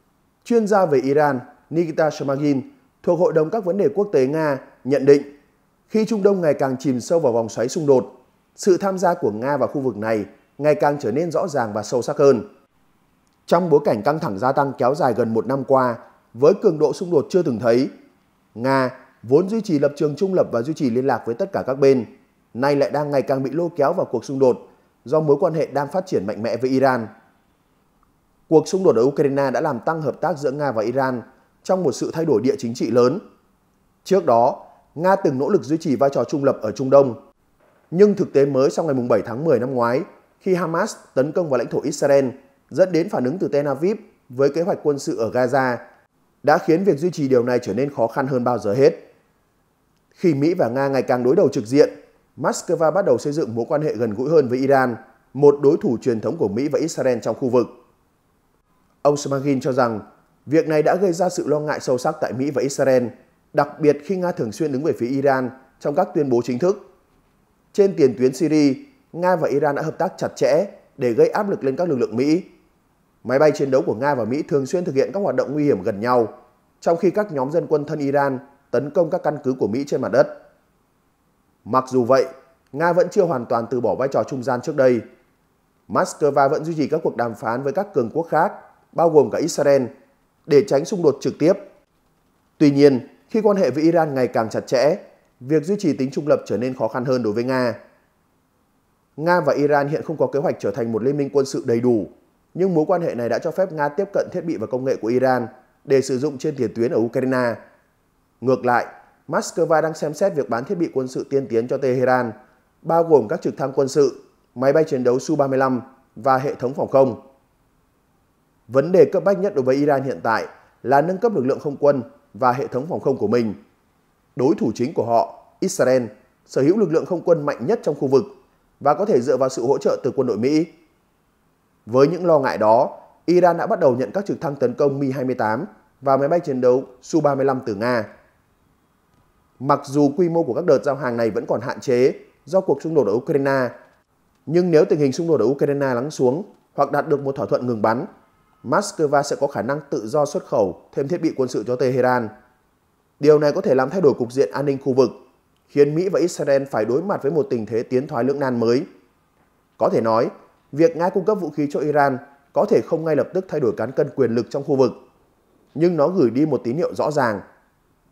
chuyên gia về Iran Nikita Shmagin thuộc Hội đồng các vấn đề quốc tế Nga nhận định khi Trung Đông ngày càng chìm sâu vào vòng xoáy xung đột, sự tham gia của Nga vào khu vực này ngày càng trở nên rõ ràng và sâu sắc hơn. Trong bối cảnh căng thẳng gia tăng kéo dài gần một năm qua, với cường độ xung đột chưa từng thấy, Nga vốn duy trì lập trường trung lập và duy trì liên lạc với tất cả các bên, nay lại đang ngày càng bị lôi kéo vào cuộc xung đột do mối quan hệ đang phát triển mạnh mẽ với Iran. Cuộc xung đột ở Ukraine đã làm tăng hợp tác giữa Nga và Iran trong một sự thay đổi địa chính trị lớn. Trước đó, Nga từng nỗ lực duy trì vai trò trung lập ở Trung Đông. Nhưng thực tế mới sau ngày 7 tháng 10 năm ngoái, khi Hamas tấn công vào lãnh thổ Israel, dẫn đến phản ứng từ Tel Aviv với kế hoạch quân sự ở Gaza, đã khiến việc duy trì điều này trở nên khó khăn hơn bao giờ hết. Khi Mỹ và Nga ngày càng đối đầu trực diện, Moscow bắt đầu xây dựng mối quan hệ gần gũi hơn với Iran, một đối thủ truyền thống của Mỹ và Israel trong khu vực. Ông Smagin cho rằng việc này đã gây ra sự lo ngại sâu sắc tại Mỹ và Israel, đặc biệt khi Nga thường xuyên đứng về phía Iran trong các tuyên bố chính thức. Trên tiền tuyến Syria, Nga và Iran đã hợp tác chặt chẽ để gây áp lực lên các lực lượng Mỹ. Máy bay chiến đấu của Nga và Mỹ thường xuyên thực hiện các hoạt động nguy hiểm gần nhau, trong khi các nhóm dân quân thân Iran tấn công các căn cứ của Mỹ trên mặt đất. Mặc dù vậy, Nga vẫn chưa hoàn toàn từ bỏ vai trò trung gian trước đây. Moscow vẫn duy trì các cuộc đàm phán với các cường quốc khác, bao gồm cả Israel, để tránh xung đột trực tiếp. Tuy nhiên, khi quan hệ với Iran ngày càng chặt chẽ, việc duy trì tính trung lập trở nên khó khăn hơn đối với Nga. Nga và Iran hiện không có kế hoạch trở thành một liên minh quân sự đầy đủ, nhưng mối quan hệ này đã cho phép Nga tiếp cận thiết bị và công nghệ của Iran để sử dụng trên tiền tuyến ở Ukraine Ngược lại, Moscow đang xem xét việc bán thiết bị quân sự tiên tiến cho Tehran, bao gồm các trực thăng quân sự, máy bay chiến đấu Su-35 và hệ thống phòng không. Vấn đề cấp bách nhất đối với Iran hiện tại là nâng cấp lực lượng không quân và hệ thống phòng không của mình. Đối thủ chính của họ, Israel, sở hữu lực lượng không quân mạnh nhất trong khu vực và có thể dựa vào sự hỗ trợ từ quân đội Mỹ. Với những lo ngại đó, Iran đã bắt đầu nhận các trực thăng tấn công Mi-28 và máy bay chiến đấu Su-35 từ Nga. Mặc dù quy mô của các đợt giao hàng này vẫn còn hạn chế do cuộc xung đột ở Ukraine, nhưng nếu tình hình xung đột ở Ukraine lắng xuống hoặc đạt được một thỏa thuận ngừng bắn, Moscow sẽ có khả năng tự do xuất khẩu thêm thiết bị quân sự cho Tehran. Điều này có thể làm thay đổi cục diện an ninh khu vực, khiến Mỹ và Israel phải đối mặt với một tình thế tiến thoái lưỡng nan mới. Có thể nói, việc Nga cung cấp vũ khí cho Iran có thể không ngay lập tức thay đổi cán cân quyền lực trong khu vực, nhưng nó gửi đi một tín hiệu rõ ràng –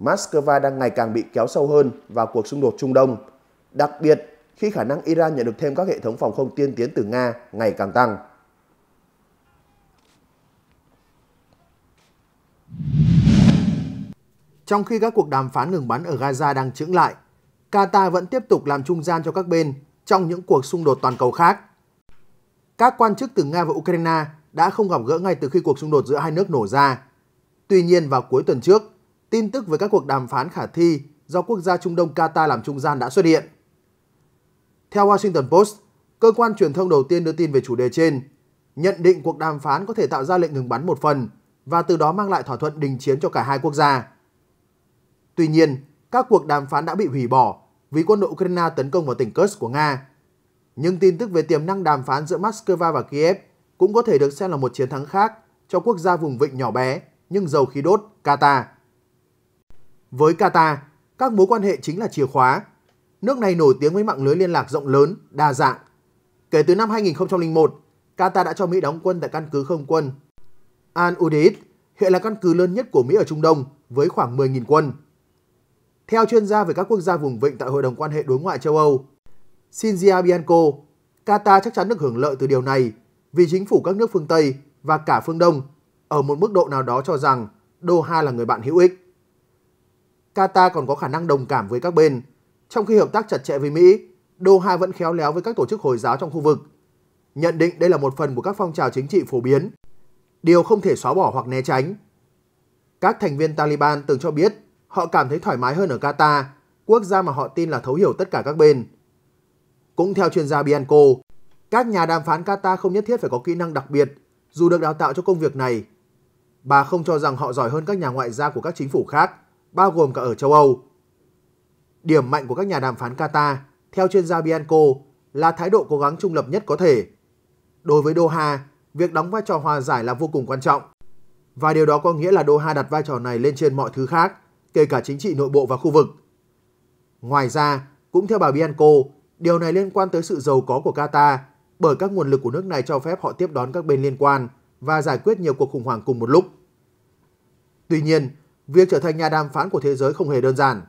Moscow đang ngày càng bị kéo sâu hơn vào cuộc xung đột Trung Đông, đặc biệt khi khả năng Iran nhận được thêm các hệ thống phòng không tiên tiến từ Nga ngày càng tăng. Trong khi các cuộc đàm phán ngừng bắn ở Gaza đang chững lại, Qatar vẫn tiếp tục làm trung gian cho các bên trong những cuộc xung đột toàn cầu khác. Các quan chức từ Nga và Ukraine đã không gặp gỡ ngay từ khi cuộc xung đột giữa hai nước nổ ra. Tuy nhiên vào cuối tuần trước, tin tức về các cuộc đàm phán khả thi do quốc gia Trung Đông Qatar làm trung gian đã xuất hiện. Theo Washington Post, cơ quan truyền thông đầu tiên đưa tin về chủ đề trên, nhận định cuộc đàm phán có thể tạo ra lệnh ngừng bắn một phần và từ đó mang lại thỏa thuận đình chiến cho cả hai quốc gia. Tuy nhiên, các cuộc đàm phán đã bị hủy bỏ vì quân đội Ukraine tấn công vào tỉnh Kursk của Nga. Nhưng tin tức về tiềm năng đàm phán giữa Moscow và Kiev cũng có thể được xem là một chiến thắng khác cho quốc gia vùng vịnh nhỏ bé nhưng giàu khí đốt Qatar. Với Qatar, các mối quan hệ chính là chìa khóa. Nước này nổi tiếng với mạng lưới liên lạc rộng lớn, đa dạng. Kể từ năm 2001, Qatar đã cho Mỹ đóng quân tại căn cứ không quân Al Udeid, hiện là căn cứ lớn nhất của Mỹ ở Trung Đông với khoảng 10.000 quân. Theo chuyên gia về các quốc gia vùng vịnh tại Hội đồng quan hệ đối ngoại châu Âu, Shinzia Bianco, Qatar chắc chắn được hưởng lợi từ điều này vì chính phủ các nước phương Tây và cả phương Đông ở một mức độ nào đó cho rằng Doha là người bạn hữu ích. Qatar còn có khả năng đồng cảm với các bên. Trong khi hợp tác chặt chẽ với Mỹ, Doha vẫn khéo léo với các tổ chức Hồi giáo trong khu vực. Nhận định đây là một phần của các phong trào chính trị phổ biến, điều không thể xóa bỏ hoặc né tránh. Các thành viên Taliban từng cho biết họ cảm thấy thoải mái hơn ở Qatar, quốc gia mà họ tin là thấu hiểu tất cả các bên. Cũng theo chuyên gia Bianco, các nhà đàm phán Qatar không nhất thiết phải có kỹ năng đặc biệt dù được đào tạo cho công việc này. Bà không cho rằng họ giỏi hơn các nhà ngoại giao của các chính phủ khác, bao gồm cả ở châu Âu. Điểm mạnh của các nhà đàm phán Qatar, theo chuyên gia Bianco, là thái độ cố gắng trung lập nhất có thể. Đối với Doha, việc đóng vai trò hòa giải là vô cùng quan trọng. Và điều đó có nghĩa là Doha đặt vai trò này lên trên mọi thứ khác, kể cả chính trị nội bộ và khu vực. Ngoài ra, cũng theo bà Bianco, điều này liên quan tới sự giàu có của Qatar bởi các nguồn lực của nước này cho phép họ tiếp đón các bên liên quan và giải quyết nhiều cuộc khủng hoảng cùng một lúc. Tuy nhiên, việc trở thành nhà đàm phán của thế giới không hề đơn giản.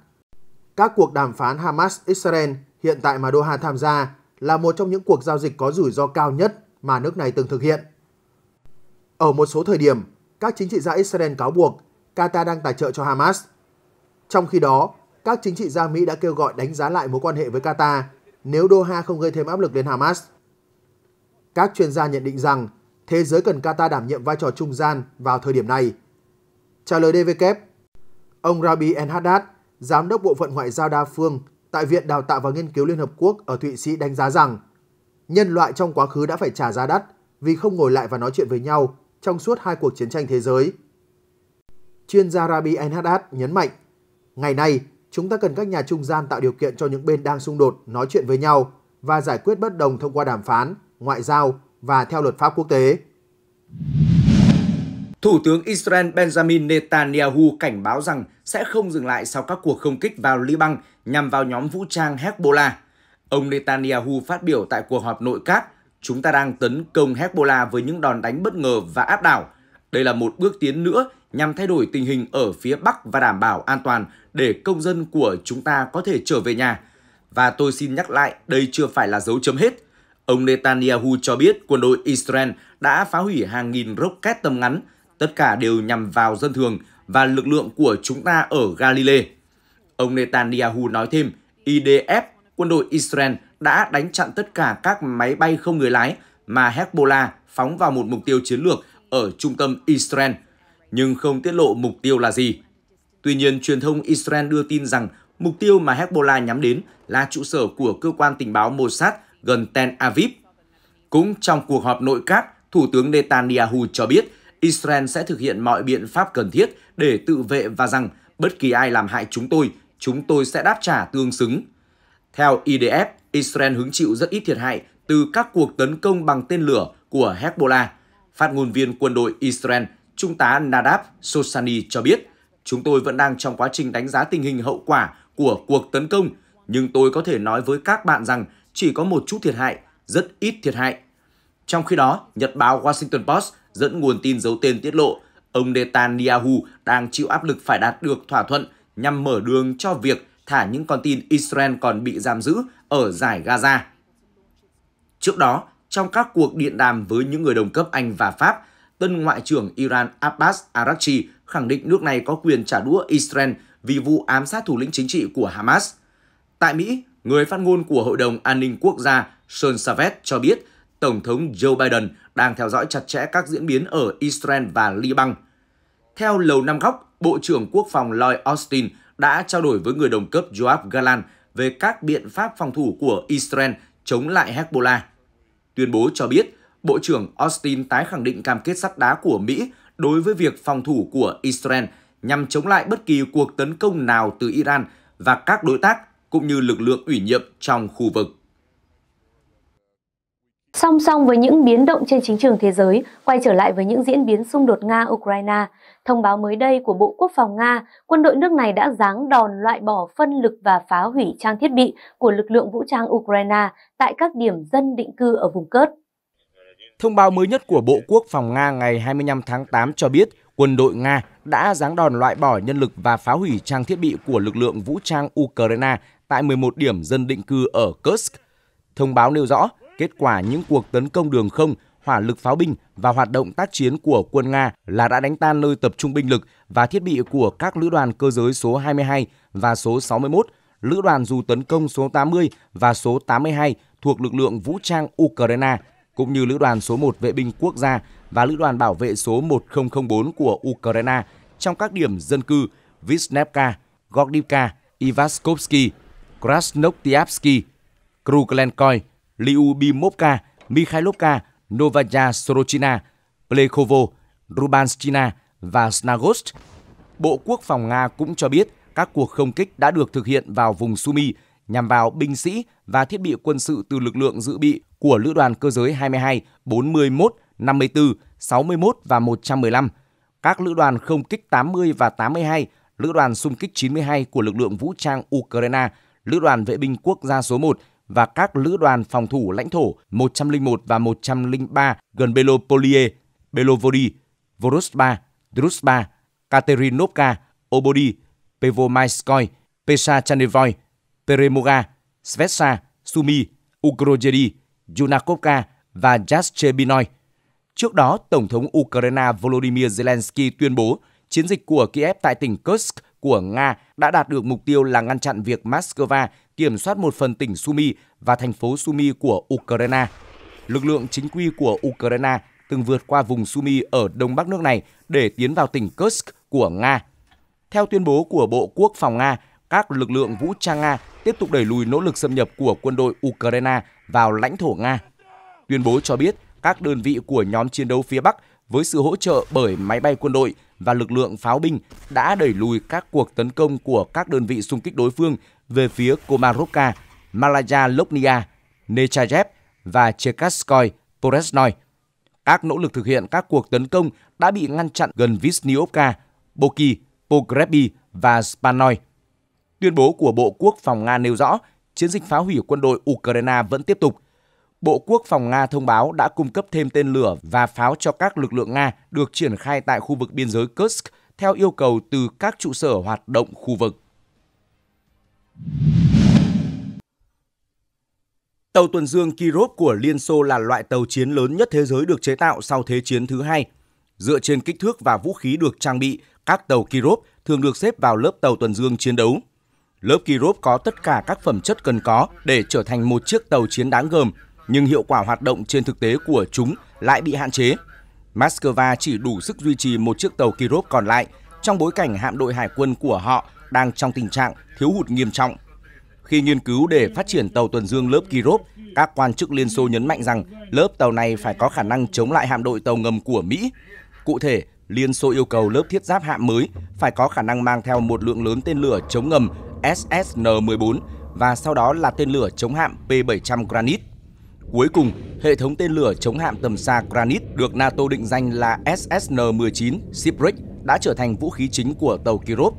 Các cuộc đàm phán Hamas-Israel hiện tại mà Doha tham gia là một trong những cuộc giao dịch có rủi ro cao nhất mà nước này từng thực hiện. Ở một số thời điểm, các chính trị gia Israel cáo buộc Qatar đang tài trợ cho Hamas. Trong khi đó, các chính trị gia Mỹ đã kêu gọi đánh giá lại mối quan hệ với Qatar nếu Doha không gây thêm áp lực lên Hamas. Các chuyên gia nhận định rằng thế giới cần Qatar đảm nhiệm vai trò trung gian vào thời điểm này. Trả lời DW Ông Rabi El Giám đốc Bộ phận Ngoại giao đa phương tại Viện Đào tạo và Nghiên cứu Liên Hợp Quốc ở Thụy Sĩ đánh giá rằng nhân loại trong quá khứ đã phải trả giá đắt vì không ngồi lại và nói chuyện với nhau trong suốt hai cuộc chiến tranh thế giới. Chuyên gia Rabi El nhấn mạnh, ngày nay chúng ta cần các nhà trung gian tạo điều kiện cho những bên đang xung đột nói chuyện với nhau và giải quyết bất đồng thông qua đàm phán, ngoại giao và theo luật pháp quốc tế. Thủ tướng Israel Benjamin Netanyahu cảnh báo rằng sẽ không dừng lại sau các cuộc không kích vào Liban nhằm vào nhóm vũ trang Hezbollah. Ông Netanyahu phát biểu tại cuộc họp nội các, chúng ta đang tấn công Hezbollah với những đòn đánh bất ngờ và áp đảo. Đây là một bước tiến nữa nhằm thay đổi tình hình ở phía Bắc và đảm bảo an toàn để công dân của chúng ta có thể trở về nhà. Và tôi xin nhắc lại, đây chưa phải là dấu chấm hết. Ông Netanyahu cho biết quân đội Israel đã phá hủy hàng nghìn rocket tầm ngắn, tất cả đều nhằm vào dân thường và lực lượng của chúng ta ở Galilee. Ông Netanyahu nói thêm, IDF, quân đội Israel đã đánh chặn tất cả các máy bay không người lái mà Hezbollah phóng vào một mục tiêu chiến lược ở trung tâm Israel, nhưng không tiết lộ mục tiêu là gì. Tuy nhiên, truyền thông Israel đưa tin rằng mục tiêu mà Hezbollah nhắm đến là trụ sở của cơ quan tình báo Mossad gần Tel Aviv. Cũng trong cuộc họp nội các, Thủ tướng Netanyahu cho biết Israel sẽ thực hiện mọi biện pháp cần thiết để tự vệ và rằng bất kỳ ai làm hại chúng tôi, chúng tôi sẽ đáp trả tương xứng. Theo IDF, Israel hứng chịu rất ít thiệt hại từ các cuộc tấn công bằng tên lửa của Hezbollah. Phát ngôn viên quân đội Israel, Trung tá Nadav Sosani cho biết, chúng tôi vẫn đang trong quá trình đánh giá tình hình hậu quả của cuộc tấn công, nhưng tôi có thể nói với các bạn rằng chỉ có một chút thiệt hại, rất ít thiệt hại. Trong khi đó, nhật báo Washington Post dẫn nguồn tin giấu tên tiết lộ ông Netanyahu đang chịu áp lực phải đạt được thỏa thuận nhằm mở đường cho việc thả những con tin Israel còn bị giam giữ ở giải Gaza. Trước đó, trong các cuộc điện đàm với những người đồng cấp Anh và Pháp, tân Ngoại trưởng Iran Abbas Araghchi khẳng định nước này có quyền trả đũa Israel vì vụ ám sát thủ lĩnh chính trị của Hamas. Tại Mỹ, người phát ngôn của Hội đồng An ninh Quốc gia Sean Savet cho biết Tổng thống Joe Biden đang theo dõi chặt chẽ các diễn biến ở Israel và Liban. Theo Lầu Năm Góc, Bộ trưởng Quốc phòng Lloyd Austin đã trao đổi với người đồng cấp Joab Galan về các biện pháp phòng thủ của Israel chống lại Hezbollah. Tuyên bố cho biết, Bộ trưởng Austin tái khẳng định cam kết sắt đá của Mỹ đối với việc phòng thủ của Israel nhằm chống lại bất kỳ cuộc tấn công nào từ Iran và các đối tác cũng như lực lượng ủy nhiệm trong khu vực. Song song với những biến động trên chính trường thế giới, quay trở lại với những diễn biến xung đột Nga-Ukraine, thông báo mới đây của Bộ Quốc phòng Nga, quân đội nước này đã giáng đòn loại bỏ phân lực và phá hủy trang thiết bị của lực lượng vũ trang Ukraine tại các điểm dân định cư ở vùng Cớt. Thông báo mới nhất của Bộ Quốc phòng Nga ngày 25 tháng 8 cho biết quân đội Nga đã giáng đòn loại bỏ nhân lực và phá hủy trang thiết bị của lực lượng vũ trang Ukraine tại 11 điểm dân định cư ở Kursk. Thông báo nêu rõ, Kết quả những cuộc tấn công đường không, hỏa lực pháo binh và hoạt động tác chiến của quân Nga là đã đánh tan nơi tập trung binh lực và thiết bị của các lữ đoàn cơ giới số 22 và số 61, lữ đoàn dù tấn công số 80 và số 82 thuộc lực lượng vũ trang Ukraine, cũng như lữ đoàn số 1 vệ binh quốc gia và lữ đoàn bảo vệ số 1004 của Ukraine trong các điểm dân cư Visnevka, Gordivka, Ivaskovsky, Krasnoktiavsky, Kruglenkoy, Lyubimovka, Mikhailovka, Novaya Sorochina, Plekhovo, Rubanskina và Snagost. Bộ Quốc phòng Nga cũng cho biết các cuộc không kích đã được thực hiện vào vùng Sumy nhằm vào binh sĩ và thiết bị quân sự từ lực lượng dự bị của Lữ đoàn Cơ giới 22, 41, 54, 61 và 115. Các lữ đoàn không kích 80 và 82, lữ đoàn xung kích 92 của lực lượng vũ trang Ukraine, lữ đoàn vệ binh quốc gia số 1 và các lữ đoàn phòng thủ lãnh thổ 101 và 103 gần Belopolie, Belovody, Vorosba, Drusba, Katerinovka, Obodi, Pevomaiskoy, Pesachanevoy, Peremoga, Svetsa, Sumi, Ukrojedi, Yunakovka và Yaschebinoy. Trước đó, Tổng thống Ukraine Volodymyr Zelensky tuyên bố chiến dịch của Kiev tại tỉnh Kursk của Nga đã đạt được mục tiêu là ngăn chặn việc Moscow kiểm soát một phần tỉnh Sumy và thành phố Sumy của Ukraine. Lực lượng chính quy của Ukraine từng vượt qua vùng Sumy ở đông bắc nước này để tiến vào tỉnh Kursk của Nga. Theo tuyên bố của Bộ Quốc phòng Nga, các lực lượng vũ trang Nga tiếp tục đẩy lùi nỗ lực xâm nhập của quân đội Ukraine vào lãnh thổ Nga. Tuyên bố cho biết các đơn vị của nhóm chiến đấu phía Bắc với sự hỗ trợ bởi máy bay quân đội và lực lượng pháo binh đã đẩy lùi các cuộc tấn công của các đơn vị xung kích đối phương về phía Komarovka, Malaya Lopnia, Nechayev và Cherkaskoy Poresnoy. Các nỗ lực thực hiện các cuộc tấn công đã bị ngăn chặn gần Visniovka, Boki, Pogrebi và Spanoy. Tuyên bố của Bộ Quốc phòng Nga nêu rõ, chiến dịch phá hủy quân đội Ukraine vẫn tiếp tục. Bộ Quốc phòng Nga thông báo đã cung cấp thêm tên lửa và pháo cho các lực lượng Nga được triển khai tại khu vực biên giới Kursk theo yêu cầu từ các trụ sở hoạt động khu vực. Tàu tuần dương Kirov của Liên Xô là loại tàu chiến lớn nhất thế giới được chế tạo sau Thế chiến thứ hai. Dựa trên kích thước và vũ khí được trang bị, các tàu Kirov thường được xếp vào lớp tàu tuần dương chiến đấu. Lớp Kirov có tất cả các phẩm chất cần có để trở thành một chiếc tàu chiến đáng gờm, nhưng hiệu quả hoạt động trên thực tế của chúng lại bị hạn chế. Moscow chỉ đủ sức duy trì một chiếc tàu Kirov còn lại trong bối cảnh hạm đội hải quân của họ đang trong tình trạng thiếu hụt nghiêm trọng. Khi nghiên cứu để phát triển tàu tuần dương lớp Kirov, các quan chức Liên Xô nhấn mạnh rằng lớp tàu này phải có khả năng chống lại hạm đội tàu ngầm của Mỹ. Cụ thể, Liên Xô yêu cầu lớp thiết giáp hạm mới phải có khả năng mang theo một lượng lớn tên lửa chống ngầm SSN-14 và sau đó là tên lửa chống hạm P-700 Granit. Cuối cùng, hệ thống tên lửa chống hạm tầm xa Granit được NATO định danh là SSN-19 Shipwreck đã trở thành vũ khí chính của tàu Kirov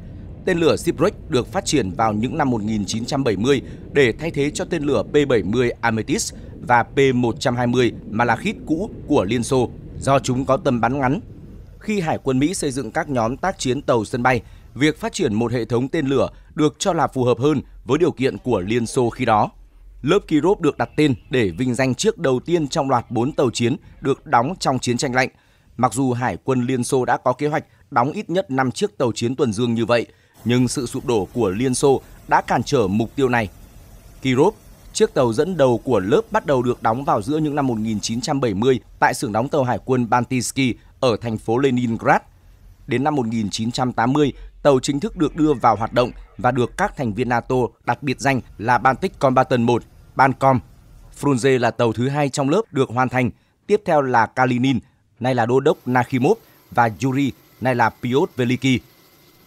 tên lửa Shipwreck được phát triển vào những năm 1970 để thay thế cho tên lửa P-70 Amethyst và P-120 Malachit cũ của Liên Xô do chúng có tầm bắn ngắn. Khi Hải quân Mỹ xây dựng các nhóm tác chiến tàu sân bay, việc phát triển một hệ thống tên lửa được cho là phù hợp hơn với điều kiện của Liên Xô khi đó. Lớp Kirov được đặt tên để vinh danh chiếc đầu tiên trong loạt 4 tàu chiến được đóng trong chiến tranh lạnh. Mặc dù Hải quân Liên Xô đã có kế hoạch đóng ít nhất 5 chiếc tàu chiến tuần dương như vậy – nhưng sự sụp đổ của Liên Xô đã cản trở mục tiêu này. Kirov, chiếc tàu dẫn đầu của lớp bắt đầu được đóng vào giữa những năm 1970 tại xưởng đóng tàu hải quân Bantisky ở thành phố Leningrad. Đến năm 1980, tàu chính thức được đưa vào hoạt động và được các thành viên NATO đặt biệt danh là Baltic Combatant 1, Bancom. Frunze là tàu thứ hai trong lớp được hoàn thành, tiếp theo là Kalinin, nay là đô đốc Nakhimov và Yuri, nay là Piotr Veliki.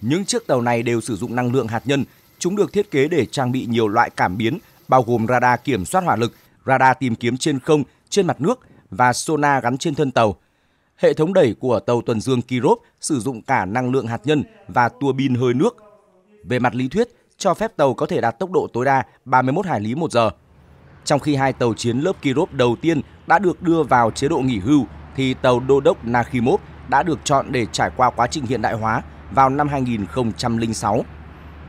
Những chiếc tàu này đều sử dụng năng lượng hạt nhân. Chúng được thiết kế để trang bị nhiều loại cảm biến, bao gồm radar kiểm soát hỏa lực, radar tìm kiếm trên không, trên mặt nước và sonar gắn trên thân tàu. Hệ thống đẩy của tàu tuần dương Kirov sử dụng cả năng lượng hạt nhân và tua bin hơi nước. Về mặt lý thuyết, cho phép tàu có thể đạt tốc độ tối đa 31 hải lý một giờ. Trong khi hai tàu chiến lớp Kirov đầu tiên đã được đưa vào chế độ nghỉ hưu, thì tàu Đô đốc Nakhimov đã được chọn để trải qua quá trình hiện đại hóa – vào năm 2006.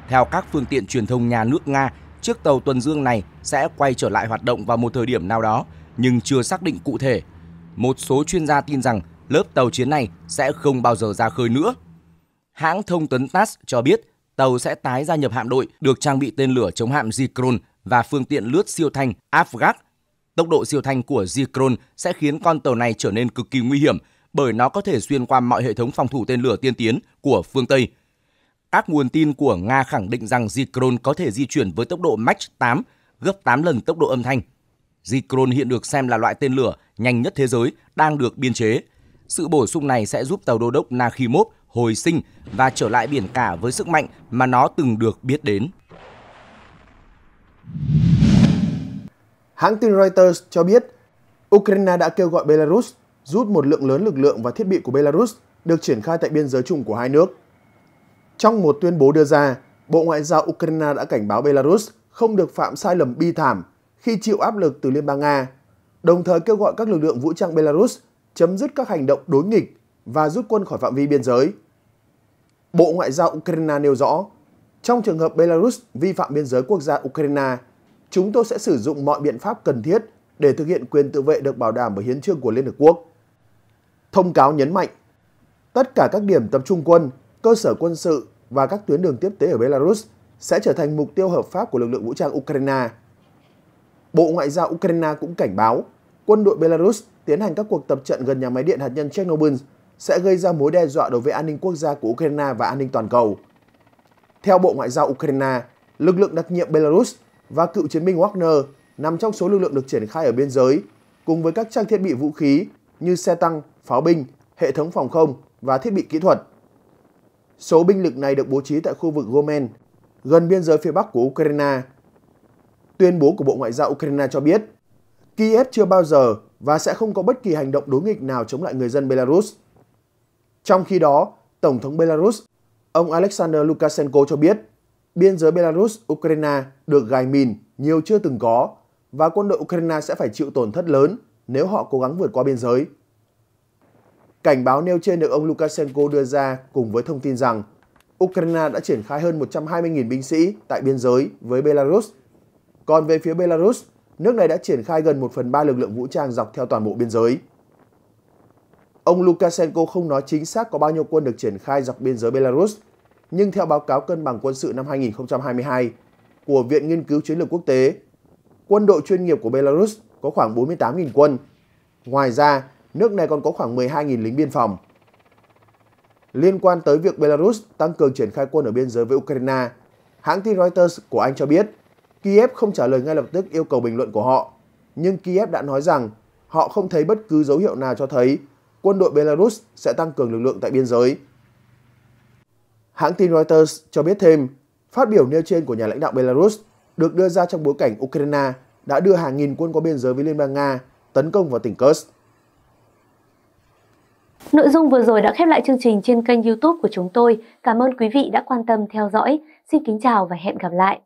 Theo các phương tiện truyền thông nhà nước Nga, chiếc tàu tuần dương này sẽ quay trở lại hoạt động vào một thời điểm nào đó, nhưng chưa xác định cụ thể. Một số chuyên gia tin rằng lớp tàu chiến này sẽ không bao giờ ra khơi nữa. Hãng thông tấn TASS cho biết tàu sẽ tái gia nhập hạm đội được trang bị tên lửa chống hạm Zikron và phương tiện lướt siêu thanh Avgak. Tốc độ siêu thanh của Zikron sẽ khiến con tàu này trở nên cực kỳ nguy hiểm – bởi nó có thể xuyên qua mọi hệ thống phòng thủ tên lửa tiên tiến của phương Tây. Các nguồn tin của Nga khẳng định rằng Zikron có thể di chuyển với tốc độ Mach 8, gấp 8 lần tốc độ âm thanh. Zikron hiện được xem là loại tên lửa nhanh nhất thế giới đang được biên chế. Sự bổ sung này sẽ giúp tàu đô đốc Nakhimov hồi sinh và trở lại biển cả với sức mạnh mà nó từng được biết đến. Hãng tin Reuters cho biết, Ukraine đã kêu gọi Belarus rút một lượng lớn lực lượng và thiết bị của Belarus được triển khai tại biên giới chung của hai nước. Trong một tuyên bố đưa ra, Bộ Ngoại giao Ukraine đã cảnh báo Belarus không được phạm sai lầm bi thảm khi chịu áp lực từ Liên bang Nga, đồng thời kêu gọi các lực lượng vũ trang Belarus chấm dứt các hành động đối nghịch và rút quân khỏi phạm vi biên giới. Bộ Ngoại giao Ukraine nêu rõ, trong trường hợp Belarus vi phạm biên giới quốc gia Ukraine, chúng tôi sẽ sử dụng mọi biện pháp cần thiết để thực hiện quyền tự vệ được bảo đảm bởi hiến trương của Liên Hợp Quốc. Thông cáo nhấn mạnh, tất cả các điểm tập trung quân, cơ sở quân sự và các tuyến đường tiếp tế ở Belarus sẽ trở thành mục tiêu hợp pháp của lực lượng vũ trang Ukraine. Bộ Ngoại giao Ukraine cũng cảnh báo quân đội Belarus tiến hành các cuộc tập trận gần nhà máy điện hạt nhân Chernobyl sẽ gây ra mối đe dọa đối với an ninh quốc gia của Ukraine và an ninh toàn cầu. Theo Bộ Ngoại giao Ukraine, lực lượng đặc nhiệm Belarus và cựu chiến binh Wagner nằm trong số lực lượng được triển khai ở biên giới, cùng với các trang thiết bị vũ khí như xe tăng, pháo binh, hệ thống phòng không và thiết bị kỹ thuật. Số binh lực này được bố trí tại khu vực Gomen, gần biên giới phía bắc của Ukraine. Tuyên bố của Bộ Ngoại giao Ukraine cho biết, Kiev chưa bao giờ và sẽ không có bất kỳ hành động đối nghịch nào chống lại người dân Belarus. Trong khi đó, Tổng thống Belarus, ông Alexander Lukashenko cho biết, biên giới Belarus-Ukraine được gài mìn nhiều chưa từng có và quân đội Ukraine sẽ phải chịu tổn thất lớn nếu họ cố gắng vượt qua biên giới. Cảnh báo nêu trên được ông Lukashenko đưa ra cùng với thông tin rằng Ukraine đã triển khai hơn 120.000 binh sĩ tại biên giới với Belarus. Còn về phía Belarus, nước này đã triển khai gần 1 phần 3 lực lượng vũ trang dọc theo toàn bộ biên giới. Ông Lukashenko không nói chính xác có bao nhiêu quân được triển khai dọc biên giới Belarus, nhưng theo báo cáo cân bằng quân sự năm 2022 của Viện Nghiên cứu Chiến lược Quốc tế, quân đội chuyên nghiệp của Belarus có khoảng 48.000 quân. Ngoài ra, nước này còn có khoảng 12.000 lính biên phòng. Liên quan tới việc Belarus tăng cường triển khai quân ở biên giới với Ukraine, hãng tin Reuters của Anh cho biết Kiev không trả lời ngay lập tức yêu cầu bình luận của họ, nhưng Kiev đã nói rằng họ không thấy bất cứ dấu hiệu nào cho thấy quân đội Belarus sẽ tăng cường lực lượng tại biên giới. Hãng tin Reuters cho biết thêm, phát biểu nêu trên của nhà lãnh đạo Belarus được đưa ra trong bối cảnh Ukraine đã đưa hàng nghìn quân qua biên giới với Liên bang Nga tấn công vào tỉnh Kursk. Nội dung vừa rồi đã khép lại chương trình trên kênh YouTube của chúng tôi. Cảm ơn quý vị đã quan tâm theo dõi. Xin kính chào và hẹn gặp lại.